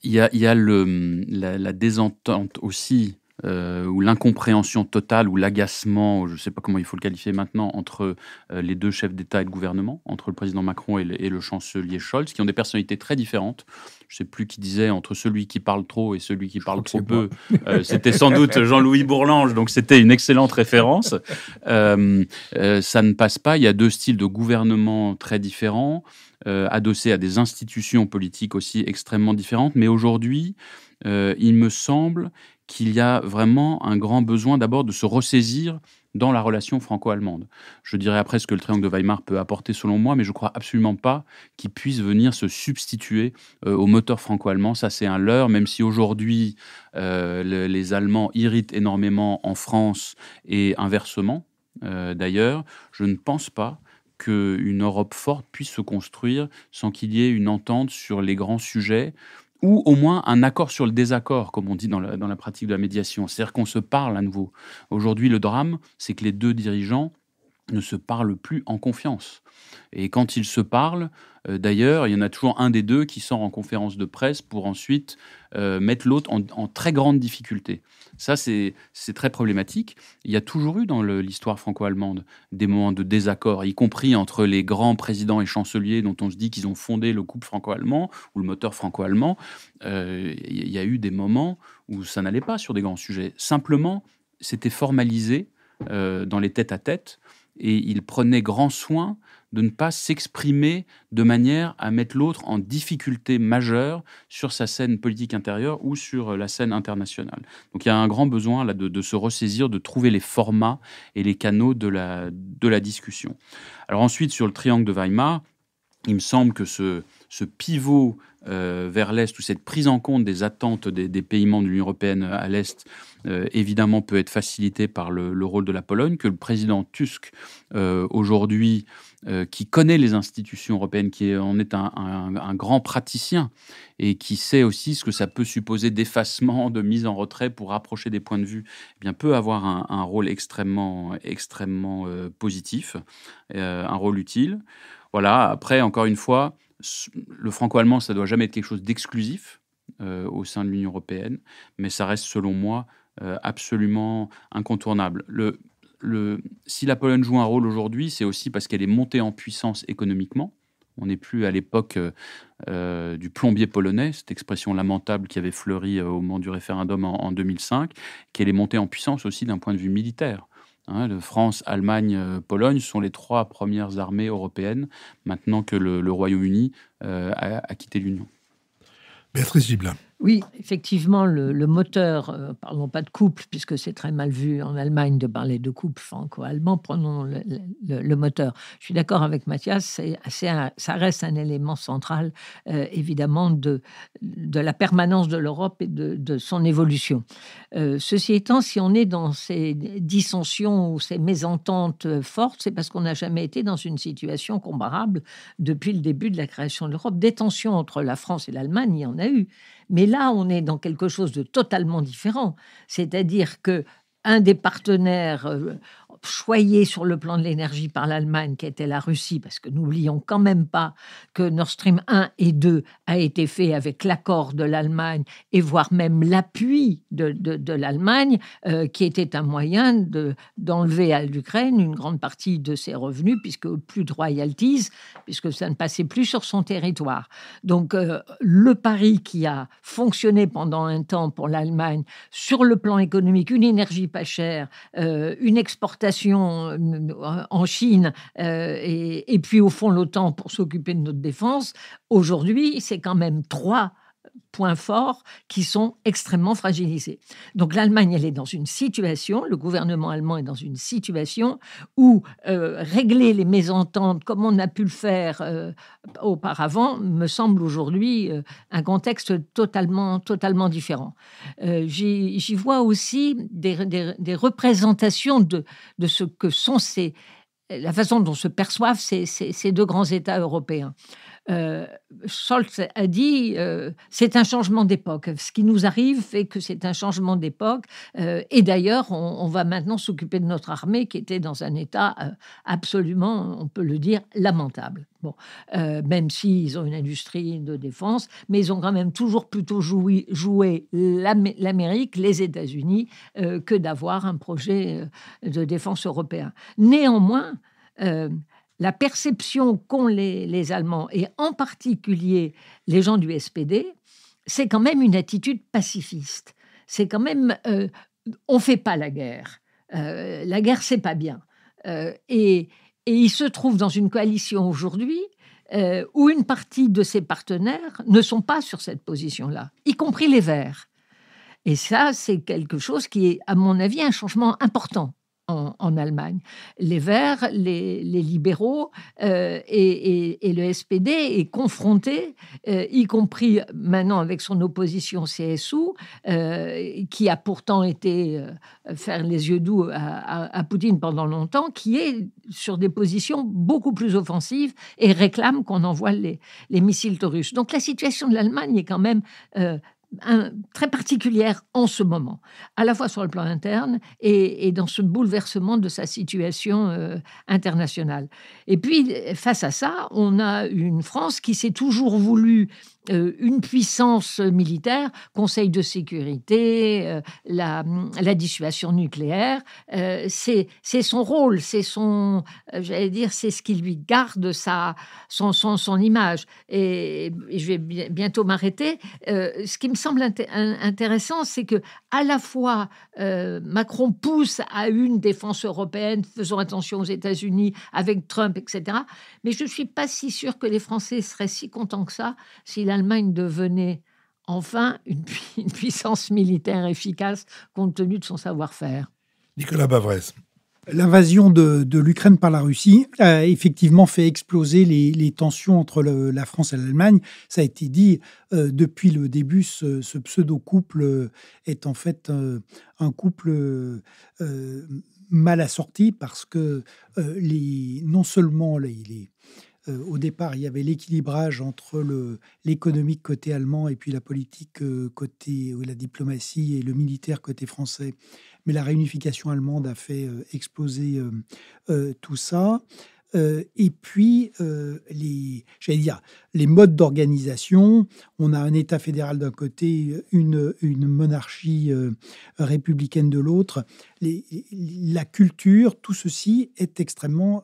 il y a, le, hum, la, désentente aussi euh, ou l'incompréhension totale ou l'agacement, je ne sais pas comment il faut le qualifier maintenant, entre euh, les deux chefs d'État et de gouvernement, entre le président Macron et le, chancelier Scholz, qui ont des personnalités très différentes. Je ne sais plus qui disait entre celui qui parle trop et celui qui parle trop peu. Euh, c'était sans doute Jean-Louis Bourlange, donc c'était une excellente référence. ça ne passe pas. Il y a deux styles de gouvernement très différents, adossés à des institutions politiques aussi extrêmement différentes. Mais aujourd'hui, il me semble qu'il y a vraiment un grand besoin d'abord de se ressaisir dans la relation franco-allemande. Je dirais après ce que le triangle de Weimar peut apporter selon moi, mais je ne crois absolument pas qu'il puisse venir se substituer euh, au moteur franco-allemand. Ça, c'est un leurre, même si aujourd'hui euh, les Allemands irritent énormément en France et inversement. Euh, d'ailleurs, je ne pense pas qu'une Europe forte puisse se construire sans qu'il y ait une entente sur les grands sujets ou au moins un accord sur le désaccord, comme on dit dans la, pratique de la médiation. C'est-à-dire qu'on se parle à nouveau. Aujourd'hui, le drame, c'est que les deux dirigeants ne se parlent plus en confiance. Et quand ils se parlent, euh, d'ailleurs, il y en a toujours un des deux qui sort en conférence de presse pour ensuite euh, mettre l'autre en, très grande difficulté. Ça, c'est très problématique. Il y a toujours eu dans l'histoire franco-allemande des moments de désaccord, y compris entre les grands présidents et chanceliers dont on se dit qu'ils ont fondé le couple franco-allemand ou le moteur franco-allemand. Euh, il y a eu des moments où ça n'allait pas sur des grands sujets. Simplement, c'était formalisé dans les têtes à tête et il prenait grand soin de ne pas s'exprimer de manière à mettre l'autre en difficulté majeure sur sa scène politique intérieure ou sur euh, la scène internationale. Donc il y a un grand besoin là de, se ressaisir, de trouver les formats et les canaux de la, de la discussion. Alors ensuite, sur le triangle de Weimar, il me semble que ce, ce pivot euh, vers l'Est, où cette prise en compte des attentes des, des pays membres de l'Union européenne à l'Est, euh, évidemment, peut être facilitée par le, rôle de la Pologne, que le président Tusk, euh, aujourd'hui, qui connaît les institutions européennes, qui en est un, grand praticien et qui sait aussi ce que ça peut supposer d'effacement, de mise en retrait pour rapprocher des points de vue, eh bien, peut avoir un, un rôle extrêmement, extrêmement positif, un rôle utile. Voilà, après, encore une fois, le franco-allemand, ça doit jamais être quelque chose d'exclusif euh, au sein de l'Union européenne, mais ça reste, selon moi, euh, absolument incontournable. si la Pologne joue un rôle aujourd'hui, c'est aussi parce qu'elle est montée en puissance économiquement. On n'est plus à l'époque euh, du plombier polonais, cette expression lamentable qui avait fleuri au moment du référendum en 2005, qu'elle est montée en puissance aussi d'un point de vue militaire. Hein, France, Allemagne, euh, Pologne sont les trois premières armées européennes maintenant que le, Royaume-Uni euh, a, a, quitté l'Union. Béatrice Giblin. Oui, effectivement, le, moteur, euh, parlons pas de couple, puisque c'est très mal vu en Allemagne de parler de couple franco-allemand, prenons le, moteur. Je suis d'accord avec Mathias, c'est, ça reste un élément central, euh, évidemment, de, de la permanence de l'Europe et de, son évolution. Euh, ceci étant, si on est dans ces dissensions ou ces mésententes fortes, c'est parce qu'on n'a jamais été dans une situation comparable depuis le début de la création de l'Europe. Des tensions entre la France et l'Allemagne, il y en a eu mais là, on est dans quelque chose de totalement différent. C'est-à-dire que un des partenaires, euh, choyé sur le plan de l'énergie par l'Allemagne, qui était la Russie, parce que n'oublions quand même pas que Nord Stream 1 et 2 a été fait avec l'accord de l'Allemagne et voire même l'appui de, de, l'Allemagne, euh, qui était un moyen de, d'enlever à l'Ukraine une grande partie de ses revenus, puisque plus de royalties, puisque ça ne passait plus sur son territoire. Donc euh, le pari qui a fonctionné pendant un temps pour l'Allemagne sur le plan économique, une énergie pas chère, euh, une exportation en Chine euh, et puis au fond l'OTAN pour s'occuper de notre défense, aujourd'hui c'est quand même trois points forts qui sont extrêmement fragilisés. Donc l'Allemagne, elle est dans une situation, le gouvernement allemand est dans une situation où euh, régler les mésententes comme on a pu le faire euh, auparavant me semble aujourd'hui euh, un contexte totalement, totalement différent. J'y vois aussi des, représentations de, ce que sont ces, la façon dont se perçoivent ces deux grands États européens euh, a dit euh, c'est un changement d'époque. Ce qui nous arrive fait que c'est un changement d'époque. Euh, et d'ailleurs, on, va maintenant s'occuper de notre armée qui était dans un état euh, absolument, on peut le dire, lamentable. Bon, même s'ils ont une industrie de défense, mais ils ont quand même toujours plutôt joué l'Amérique, les États-Unis, que d'avoir un projet de défense européen. Néanmoins, la perception qu'ont les, Allemands, et en particulier les gens du SPD, c'est quand même une attitude pacifiste. C'est quand même, euh, on fait pas la guerre. Euh, la guerre, c'est pas bien. Euh, et il se trouve dans une coalition aujourd'hui où une partie de ses partenaires ne sont pas sur cette position-là, y compris les Verts. Et ça, c'est quelque chose qui est, à mon avis, un changement important en, Allemagne. Les Verts, les, libéraux euh, et, le SPD est confronté, euh, y compris maintenant avec son opposition CSU, euh, qui a pourtant été faire les yeux doux à, Poutine pendant longtemps, qui est sur des positions beaucoup plus offensives et réclame qu'on envoie les, missiles russes. Donc la situation de l'Allemagne est quand même très particulière en ce moment, à la fois sur le plan interne et, dans ce bouleversement de sa situation euh, internationale. Et puis, face à ça, on a une France qui s'est toujours voulu euh, une puissance militaire, Conseil de sécurité, euh, la, la, dissuasion nucléaire, euh, c'est son rôle, c'est son, j'allais dire, c'est ce qui lui garde sa, son, son, son image. Et, je vais bientôt m'arrêter. ce qui me semble intéressant, c'est que à la fois Macron pousse à une défense européenne, faisons attention aux États-Unis avec Trump, etc. Mais je ne suis pas si sûr que les Français seraient si contents que ça s'il a l'Allemagne devenait enfin <laughs> une, puissance militaire efficace compte tenu de son savoir-faire. Nicolas Bavrez. L'invasion de, l'Ukraine par la Russie a effectivement fait exploser les, tensions entre la France et l'Allemagne. Ça a été dit euh, depuis le début, ce, pseudo-couple est en fait euh, un couple euh, mal assorti parce que non seulement les euh, au départ, il y avait l'équilibrage entre l'économique côté allemand et puis la politique euh, côté ou euh, la diplomatie et le militaire côté français. Mais la réunification allemande a fait exploser tout ça. Euh, et puis, euh, les, j'allais dire, les modes d'organisation. On a un État fédéral d'un côté, une, une monarchie euh, républicaine de l'autre. la culture, tout ceci est extrêmement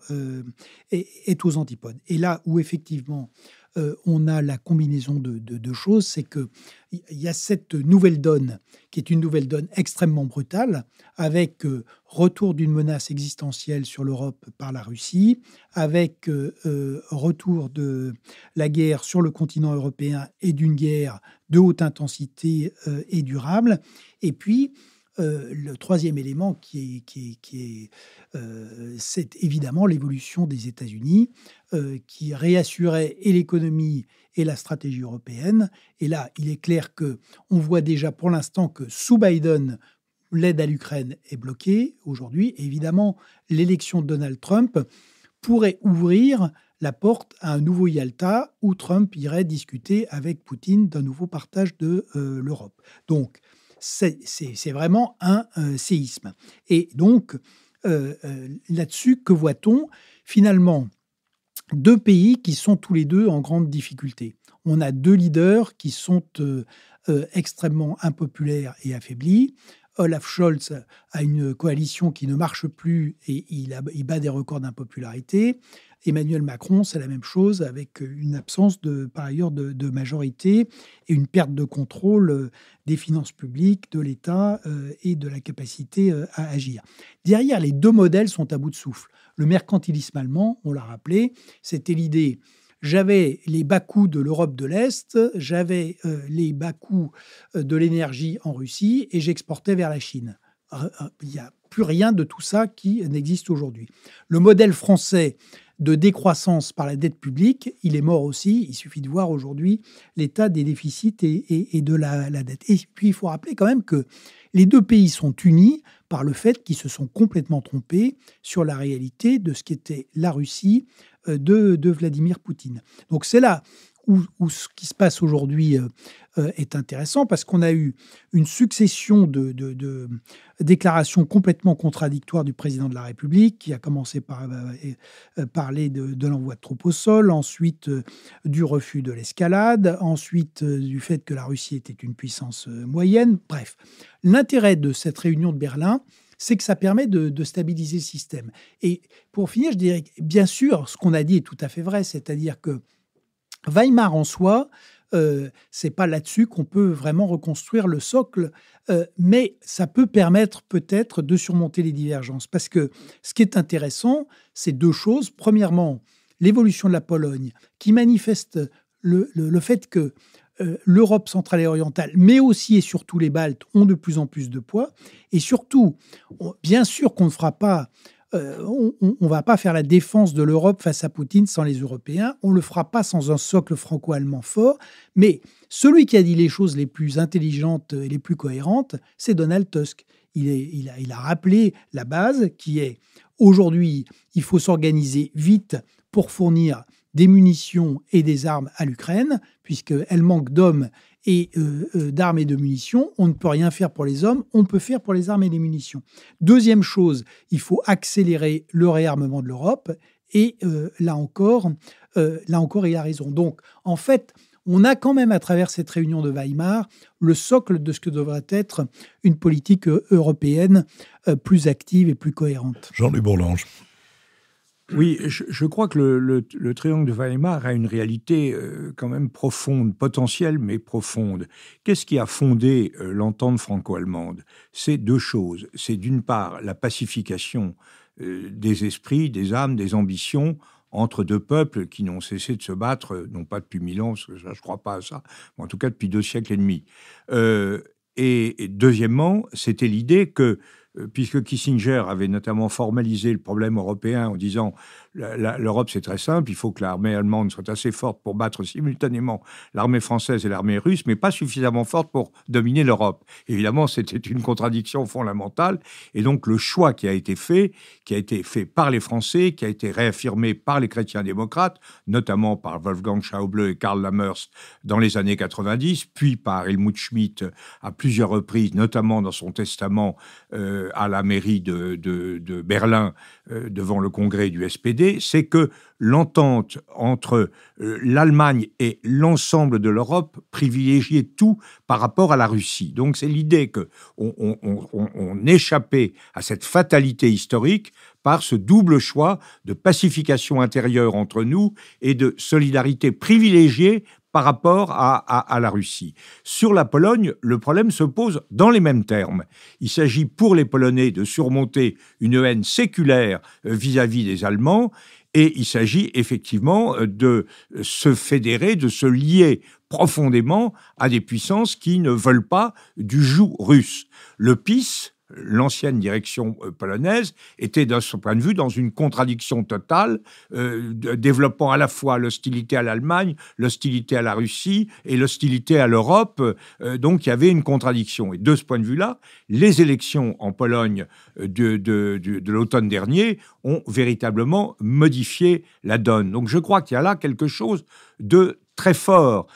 est, aux antipodes. Et là où effectivement euh, on a la combinaison de deux choses. C'est que il y a cette nouvelle donne qui est une nouvelle donne extrêmement brutale, avec euh, retour d'une menace existentielle sur l'Europe par la Russie, avec euh, retour de la guerre sur le continent européen et d'une guerre de haute intensité et durable, et puis euh, le troisième élément qui est, euh, c'est évidemment l'évolution des États-Unis euh, qui réassurait et l'économie et la stratégie européenne. Et là, il est clair que on voit déjà pour l'instant que sous Biden, l'aide à l'Ukraine est bloquée aujourd'hui. Évidemment, l'élection de Donald Trump pourrait ouvrir la porte à un nouveau Yalta où Trump irait discuter avec Poutine d'un nouveau partage de l'Europe. Donc, c'est vraiment un séisme. Et donc, euh, euh, là-dessus, que voit-on Finalement, deux pays qui sont tous les deux en grande difficulté. On a deux leaders qui sont euh, extrêmement impopulaires et affaiblis. Olaf Scholz a une coalition qui ne marche plus et il bat des records d'impopularité. Emmanuel Macron, c'est la même chose, avec euh, une absence de, par ailleurs de, majorité et une perte de contrôle euh, des finances publiques, de l'État euh, et de la capacité à agir. Derrière, les deux modèles sont à bout de souffle. Le mercantilisme allemand, on l'a rappelé, c'était l'idée j'avais les bas coûts de l'Europe de l'Est, j'avais les bas coûts de l'énergie en Russie et j'exportais vers la Chine. Il n'y a plus rien de tout ça qui n'existe aujourd'hui. Le modèle français de décroissance par la dette publique, il est mort aussi. Il suffit de voir aujourd'hui l'état des déficits et, de la, dette. Et puis il faut rappeler quand même que les deux pays sont unis par le fait qu'ils se sont complètement trompés sur la réalité de ce qu'était la Russie euh, de, de Vladimir Poutine. Donc c'est là où, ce qui se passe aujourd'hui euh, euh, est intéressant parce qu'on a eu une succession de, déclarations complètement contradictoires du président de la République qui a commencé par euh, parler de, l'envoi de troupes au sol, ensuite du refus de l'escalade, ensuite du fait que la Russie était une puissance moyenne. Bref, l'intérêt de cette réunion de Berlin, c'est que ça permet de, de, stabiliser le système. Et pour finir, je dirais, bien sûr, ce qu'on a dit est tout à fait vrai, c'est-à-dire que Weimar en soi, euh, c'est pas là-dessus qu'on peut vraiment reconstruire le socle, euh, mais ça peut permettre peut-être de surmonter les divergences. Parce que ce qui est intéressant, c'est deux choses. Premièrement, l'évolution de la Pologne, qui manifeste le, fait que euh, l'Europe centrale et orientale, mais aussi et surtout les Baltes, ont de plus en plus de poids. Et surtout, bien sûr qu'on ne fera pas euh, on ne va pas faire la défense de l'Europe face à Poutine sans les Européens, on ne le fera pas sans un socle franco-allemand fort, mais celui qui a dit les choses les plus intelligentes et les plus cohérentes, c'est Donald Tusk. Il, a, il a rappelé la base qui est aujourd'hui, il faut s'organiser vite pour fournir des munitions et des armes à l'Ukraine, puisqu'elle manque d'hommes et euh, euh, d'armes et de munitions. On ne peut rien faire pour les hommes, on peut faire pour les armes et les munitions. Deuxième chose, il faut accélérer le réarmement de l'Europe. Et euh, là encore, là encore, il a raison. Donc, en fait, on a quand même à travers cette réunion de Weimar le socle de ce que devrait être une politique européenne plus active et plus cohérente. Jean-Louis Bourlange. Oui, je, crois que le, triangle de Weimar a une réalité euh, quand même profonde, potentielle, mais profonde. Qu'est-ce qui a fondé euh, l'entente franco-allemande C'est deux choses. C'est d'une part la pacification euh, des esprits, des âmes, des ambitions entre deux peuples qui n'ont cessé de se battre, non pas depuis mille ans, parce que je ne crois pas à ça, mais en tout cas depuis deux siècles et demi. et, deuxièmement, c'était l'idée que euh, puisque Kissinger avait notamment formalisé le problème européen en disant L'Europe, c'est très simple. Il faut que l'armée allemande soit assez forte pour battre simultanément l'armée française et l'armée russe, mais pas suffisamment forte pour dominer l'Europe. Évidemment, c'était une contradiction fondamentale. Et donc, le choix qui a été fait, qui a été fait par les Français, qui a été réaffirmé par les chrétiens démocrates, notamment par Wolfgang Schauble et Karl Lammers dans les années 90, puis par Helmut Schmidt à plusieurs reprises, notamment dans son testament euh, à la mairie de, Berlin euh, devant le congrès du SPD c'est que l'entente entre euh, l'Allemagne et l'ensemble de l'Europe privilégiait tout par rapport à la Russie. Donc c'est l'idée que échappait à cette fatalité historique par ce double choix de pacification intérieure entre nous et de solidarité privilégiée par rapport à, la Russie. Sur la Pologne, le problème se pose dans les mêmes termes. Il s'agit pour les Polonais de surmonter une haine séculaire euh, vis-à-vis -vis des Allemands et il s'agit effectivement euh, de se fédérer, de se lier profondément à des puissances qui ne veulent pas du joug russe. Le PIS, l'ancienne direction euh, polonaise était, de ce point de vue, dans une contradiction totale, euh, développant à la fois l'hostilité à l'Allemagne, l'hostilité à la Russie et l'hostilité à l'Europe. Euh, donc il y avait une contradiction. Et de ce point de vue-là, les élections en Pologne de, l'automne dernier ont véritablement modifié la donne. Donc je crois qu'il y a là quelque chose de très fort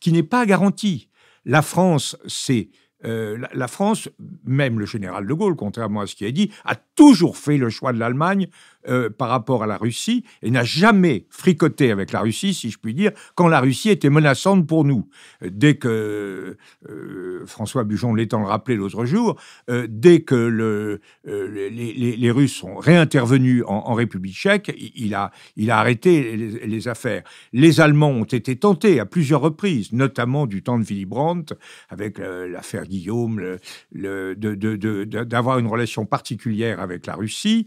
qui n'est pas garanti. La France c'est euh, la, France, même le général de Gaulle, contrairement à ce qui est dit, a toujours fait le choix de l'Allemagne euh, par rapport à la Russie et n'a jamais fricoté avec la Russie, si je puis dire, quand la Russie était menaçante pour nous. Euh, dès que, euh, François Bujon l'étant le rappelé l'autre jour, dès que les, Russes sont réintervenus en, République tchèque, il a, arrêté les, affaires. Les Allemands ont été tentés à plusieurs reprises, notamment du temps de Willy Brandt, avec l'affaire Guillaume, d'avoir une relation particulière avec la Russie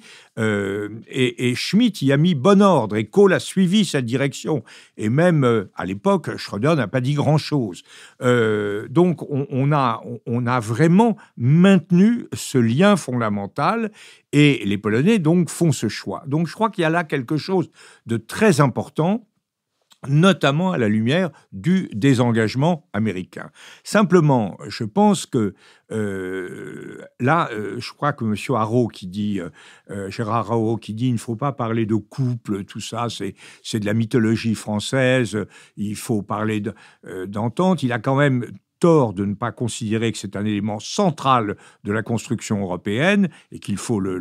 et, Schmitt y a mis bon ordre et Kohl a suivi cette direction. Et même euh, à l'époque, Schröder n'a pas dit grand-chose. Euh, donc on, a, on a vraiment maintenu ce lien fondamental et les Polonais donc font ce choix. Donc je crois qu'il y a là quelque chose de très important notamment à la lumière du désengagement américain. Simplement, je pense que euh, là, euh, je crois que M. Haro qui dit, euh, Gérard Haro qui dit, il ne faut pas parler de couple, tout ça, c'est de la mythologie française, il faut parler d'entente, il a quand même tort de ne pas considérer que c'est un élément central de la construction européenne et qu'il faut le,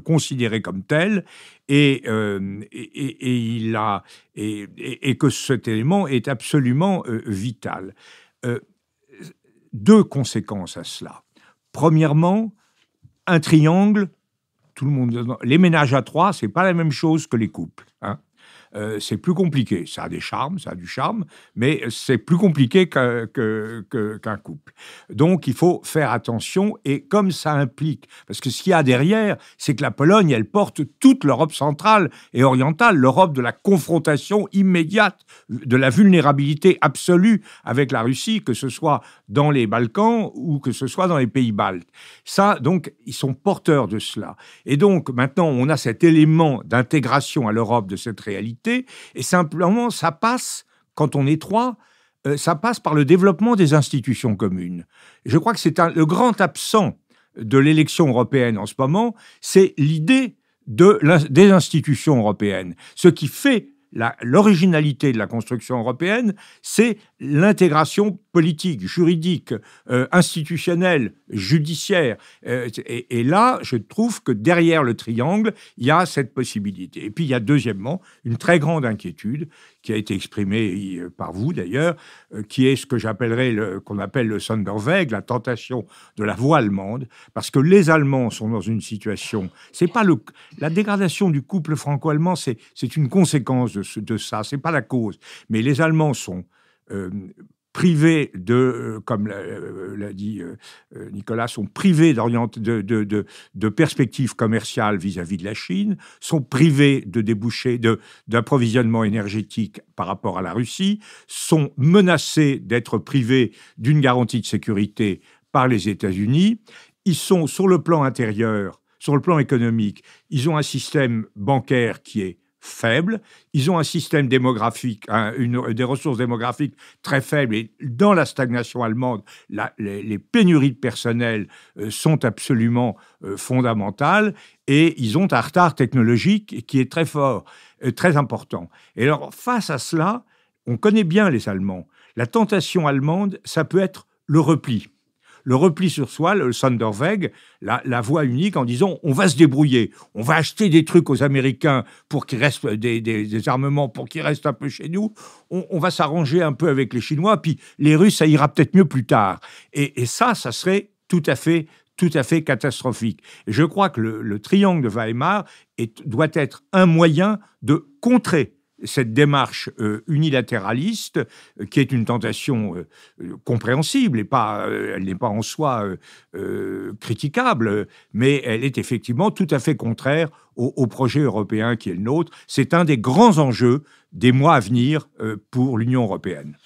considérer comme tel. Et, euh, il a, et, que cet élément est absolument euh, vital. Euh, deux conséquences à cela. Premièrement, un triangle, tout le monde, les ménages à trois, c'est pas la même chose que les couples. Euh, c'est plus compliqué. Ça a des charmes, ça a du charme, mais c'est plus compliqué qu'un couple. Donc il faut faire attention et comme ça implique, parce que ce qu'il y a derrière, c'est que la Pologne, elle porte toute l'Europe centrale et orientale, l'Europe de la confrontation immédiate, de la vulnérabilité absolue avec la Russie, que ce soit dans les Balkans ou que ce soit dans les pays baltes. Ça, donc, ils sont porteurs de cela. Et donc maintenant, on a cet élément d'intégration à l'Europe de cette réalité et simplement, ça passe, quand on est trois, euh, ça passe par le développement des institutions communes. Je crois que c'est le grand absent de l'élection européenne en ce moment, c'est l'idée de, des institutions européennes. Ce qui fait l'originalité de la construction européenne, c'est l'intégration politique, juridique, euh, institutionnelle, judiciaire. Euh, et, là, je trouve que derrière le triangle, il y a cette possibilité. Et puis, il y a deuxièmement une très grande inquiétude qui a été exprimée euh, par vous d'ailleurs, qui est ce que j'appellerais qu'on appelle le Sonderweg, la tentation de la voie allemande, parce que les Allemands sont dans une situation. C'est pas le la dégradation du couple franco-allemand, c'est une conséquence de, ce, de ça. C'est pas la cause. Mais les Allemands sont privés de, comme l'a dit Nicolas, sont privés de, de, perspectives commerciales vis-à-vis de la Chine, sont privés de débouchés, d'approvisionnement énergétique par rapport à la Russie, sont menacés d'être privés d'une garantie de sécurité par les États-Unis. Ils sont sur le plan intérieur, sur le plan économique, ils ont un système bancaire qui est faible. Ils ont un système démographique, des ressources démographiques très faibles. Et dans la stagnation allemande, les, pénuries de personnel euh, sont absolument euh, fondamentales. Et ils ont un retard technologique qui est très fort, euh, très important. Et alors, face à cela, on connaît bien les Allemands. La tentation allemande, ça peut être le repli le repli sur soi, le Sonderweg, la, la voie unique en disant on va se débrouiller, on va acheter des trucs aux Américains pour qu'ils restent des, armements pour qu'ils restent un peu chez nous, on, va s'arranger un peu avec les Chinois, puis les Russes, ça ira peut-être mieux plus tard. Et, ça, ça serait tout à fait tout à fait catastrophique. je crois que le, triangle de Weimar doit être un moyen de contrer cette démarche euh, unilatéraliste, euh, qui est une tentation euh, compréhensible et pas, elle n'est pas en soi critiquable, mais elle est effectivement tout à fait contraire au, projet européen qui est le nôtre. C'est un des grands enjeux des mois à venir pour l'Union européenne.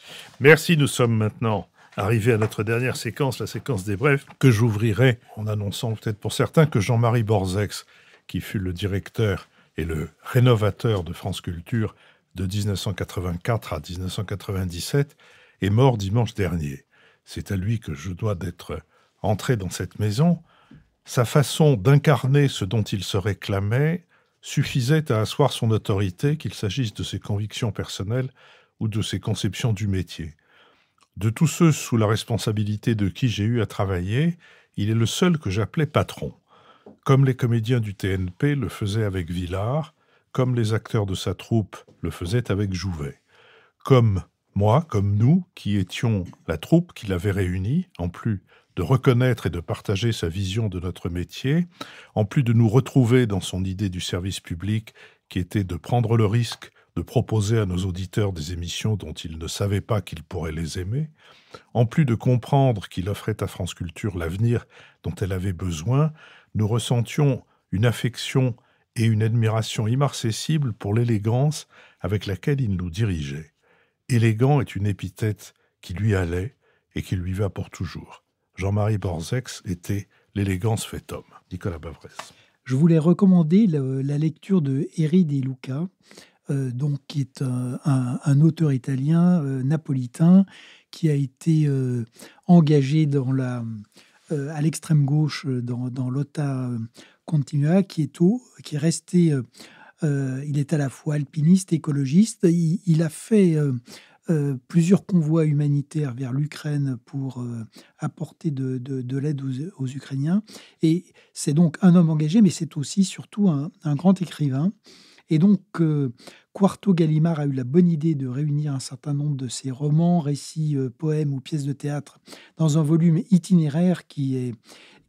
Merci, nous sommes maintenant arrivés à notre dernière séquence, la séquence des brèves, que j'ouvrirai en annonçant peut-être pour certains que Jean-Marie Borzex, qui fut le directeur le rénovateur de France Culture de 1984 à 1997, est mort dimanche dernier. C'est à lui que je dois d'être entré dans cette maison. Sa façon d'incarner ce dont il se réclamait suffisait à asseoir son autorité, qu'il s'agisse de ses convictions personnelles ou de ses conceptions du métier. De tous ceux sous la responsabilité de qui j'ai eu à travailler, il est le seul que j'appelais patron comme les comédiens du TNP le faisaient avec Villard, comme les acteurs de sa troupe le faisaient avec Jouvet, comme moi, comme nous, qui étions la troupe qui l'avait réunie, en plus de reconnaître et de partager sa vision de notre métier, en plus de nous retrouver dans son idée du service public qui était de prendre le risque de proposer à nos auditeurs des émissions dont ils ne savaient pas qu'ils pourraient les aimer, en plus de comprendre qu'il offrait à France Culture l'avenir dont elle avait besoin, nous ressentions une affection et une admiration immarcessibles pour l'élégance avec laquelle il nous dirigeait. Élégant est une épithète qui lui allait et qui lui va pour toujours. Jean-Marie Borzex était l'élégance fait homme. Nicolas Bavresse. Je voulais recommander la lecture de Eri De Luca, euh, donc, qui est un, auteur italien euh, napolitain qui a été euh, engagé dans la euh, à l'extrême gauche euh, dans, l'OTA euh, Continua, qui est, tout, qui est resté. il est à la fois alpiniste, écologiste. Il, a fait plusieurs convois humanitaires vers l'Ukraine pour apporter de, l'aide aux, Ukrainiens. Et c'est donc un homme engagé, mais c'est aussi surtout un grand écrivain. Et donc, euh, Quarto Gallimard a eu la bonne idée de réunir un certain nombre de ses romans, récits, euh, poèmes ou pièces de théâtre dans un volume itinéraire qui est,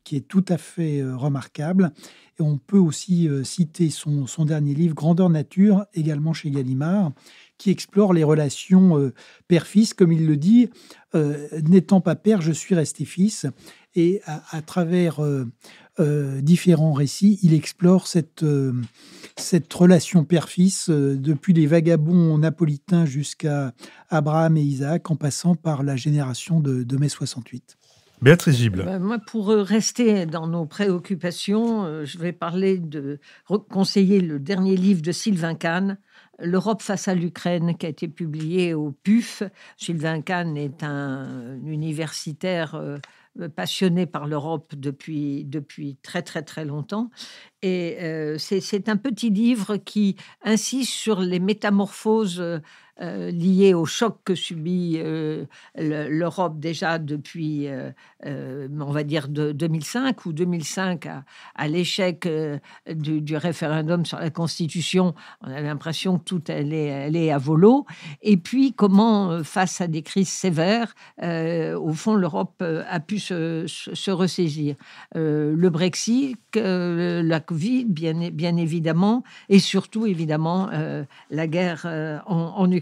qui est tout à fait euh, remarquable. Et on peut aussi citer son, dernier livre, Grandeur Nature, également chez Gallimard, qui explore les relations père-fils, comme il le dit, n'étant pas père, je suis resté fils. Et à travers euh, différents récits. Il explore cette, euh, cette relation père-fils euh, depuis les vagabonds napolitains jusqu'à Abraham et Isaac, en passant par la génération de, de mai 68. Béatrice Gible. moi, pour rester dans nos préoccupations, je vais parler de conseiller le dernier livre de Sylvain Kahn, L'Europe face à l'Ukraine, qui a été publié au PUF. Sylvain Kahn est un universitaire euh, passionné par l'Europe depuis, depuis très très très longtemps. Et euh, c'est un petit livre qui insiste sur les métamorphoses euh, euh, lié au choc que subit euh, l'Europe déjà depuis, euh, on va dire, de 2005 ou 2005 à, l'échec du, référendum sur la Constitution. On avait l'impression que tout allait à volo. Et puis, comment, face à des crises sévères, au fond, l'Europe a pu se, ressaisir. le Brexit, la Covid, bien, bien évidemment, et surtout, évidemment, la guerre en, en Ukraine.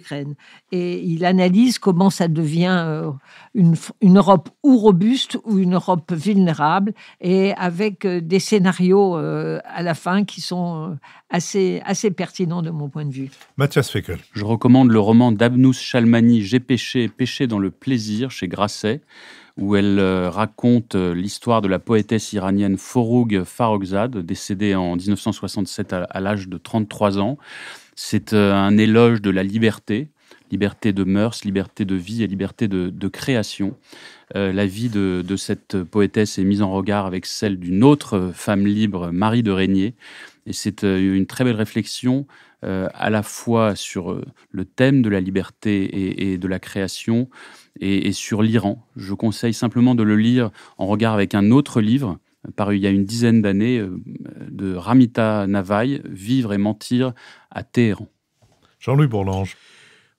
Et il analyse comment ça devient euh, une, Europe ou robuste ou une Europe vulnérable, et avec euh, des scénarios euh, à la fin qui sont assez, assez pertinents de mon point de vue. Mathias Fekel. Je recommande le roman d'Abnous Chalmani, J'ai péché, péché dans le plaisir, chez Grasset où elle raconte l'histoire de la poétesse iranienne Foroug farogzad décédée en 1967 à l'âge de 33 ans. C'est euh, un éloge de la liberté, liberté de mœurs, liberté de vie et liberté de, création. Euh, la vie de, cette poétesse est mise en regard avec celle d'une autre femme libre, Marie de Régnier. Et c'est euh, une très belle réflexion à la fois sur le thème de la liberté et, de la création et sur l'Iran. Je conseille simplement de le lire en regard avec un autre livre paru il y a une dizaine d'années euh, de Ramita Navai, « Vivre et mentir à Téhéran. Jean-Louis Bourlange.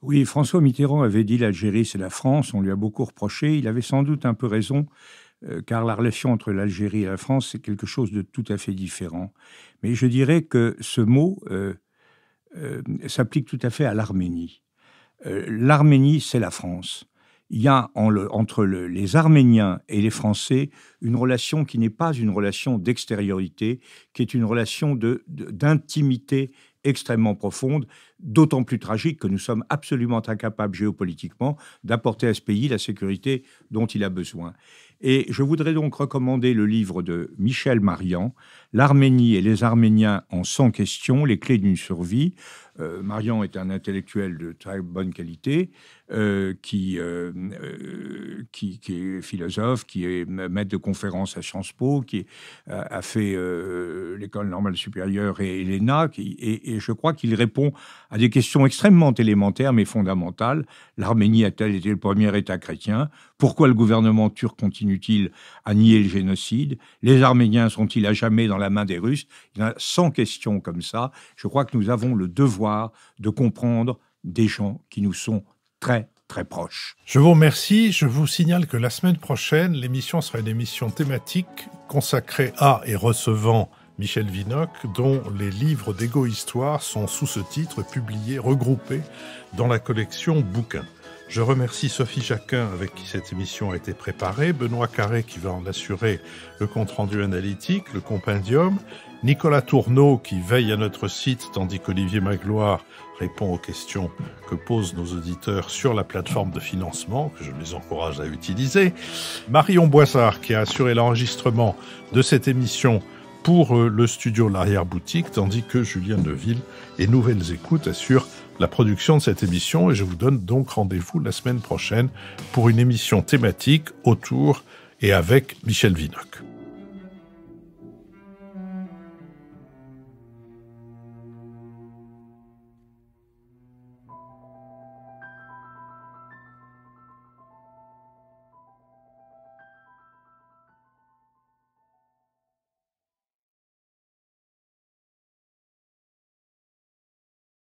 Oui, François Mitterrand avait dit l'Algérie, c'est la France. On lui a beaucoup reproché. Il avait sans doute un peu raison, euh, car la relation entre l'Algérie et la France, c'est quelque chose de tout à fait différent. Mais je dirais que ce mot euh, s'applique tout à fait à l'Arménie. L'Arménie, c'est la France il y a entre les Arméniens et les Français une relation qui n'est pas une relation d'extériorité, qui est une relation d'intimité extrêmement profonde, d'autant plus tragique que nous sommes absolument incapables géopolitiquement d'apporter à ce pays la sécurité dont il a besoin. Et je voudrais donc recommander le livre de Michel Marian, L'Arménie et les Arméniens en 100 questions, les clés d'une survie, euh, Marian est un intellectuel de très bonne qualité, euh, euh, qui, qui, est philosophe, qui est maître de conférences à Sciences Po, qui a, fait l'école normale supérieure et l'ENA, et, et, je crois qu'il répond à des questions extrêmement élémentaires mais fondamentales. L'Arménie a-t-elle été le premier État chrétien Pourquoi le gouvernement turc continue-t-il à nier le génocide Les Arméniens sont-ils à jamais dans la main des Russes Il y a 100 questions comme ça. Je crois que nous avons le devoir de comprendre des gens qui nous sont très très proches. Je vous remercie. Je vous signale que la semaine prochaine, l'émission sera une émission thématique consacrée à et recevant Michel Vinocq, dont les livres d'égo-histoire sont sous ce titre publiés, regroupés dans la collection Bouquins. Je remercie Sophie Jacquin avec qui cette émission a été préparée, Benoît Carré qui va en assurer le compte-rendu analytique, le compendium, Nicolas Tourneau qui veille à notre site tandis qu'Olivier Magloire répond aux questions que posent nos auditeurs sur la plateforme de financement, que je les encourage à utiliser. Marion Boissard, qui a assuré l'enregistrement de cette émission pour euh, le studio L'Arrière-Boutique, tandis que Julien Deville et Nouvelles Écoutes assurent la production de cette émission et je vous donne donc rendez-vous la semaine prochaine pour une émission thématique autour et avec Michel Vinoc.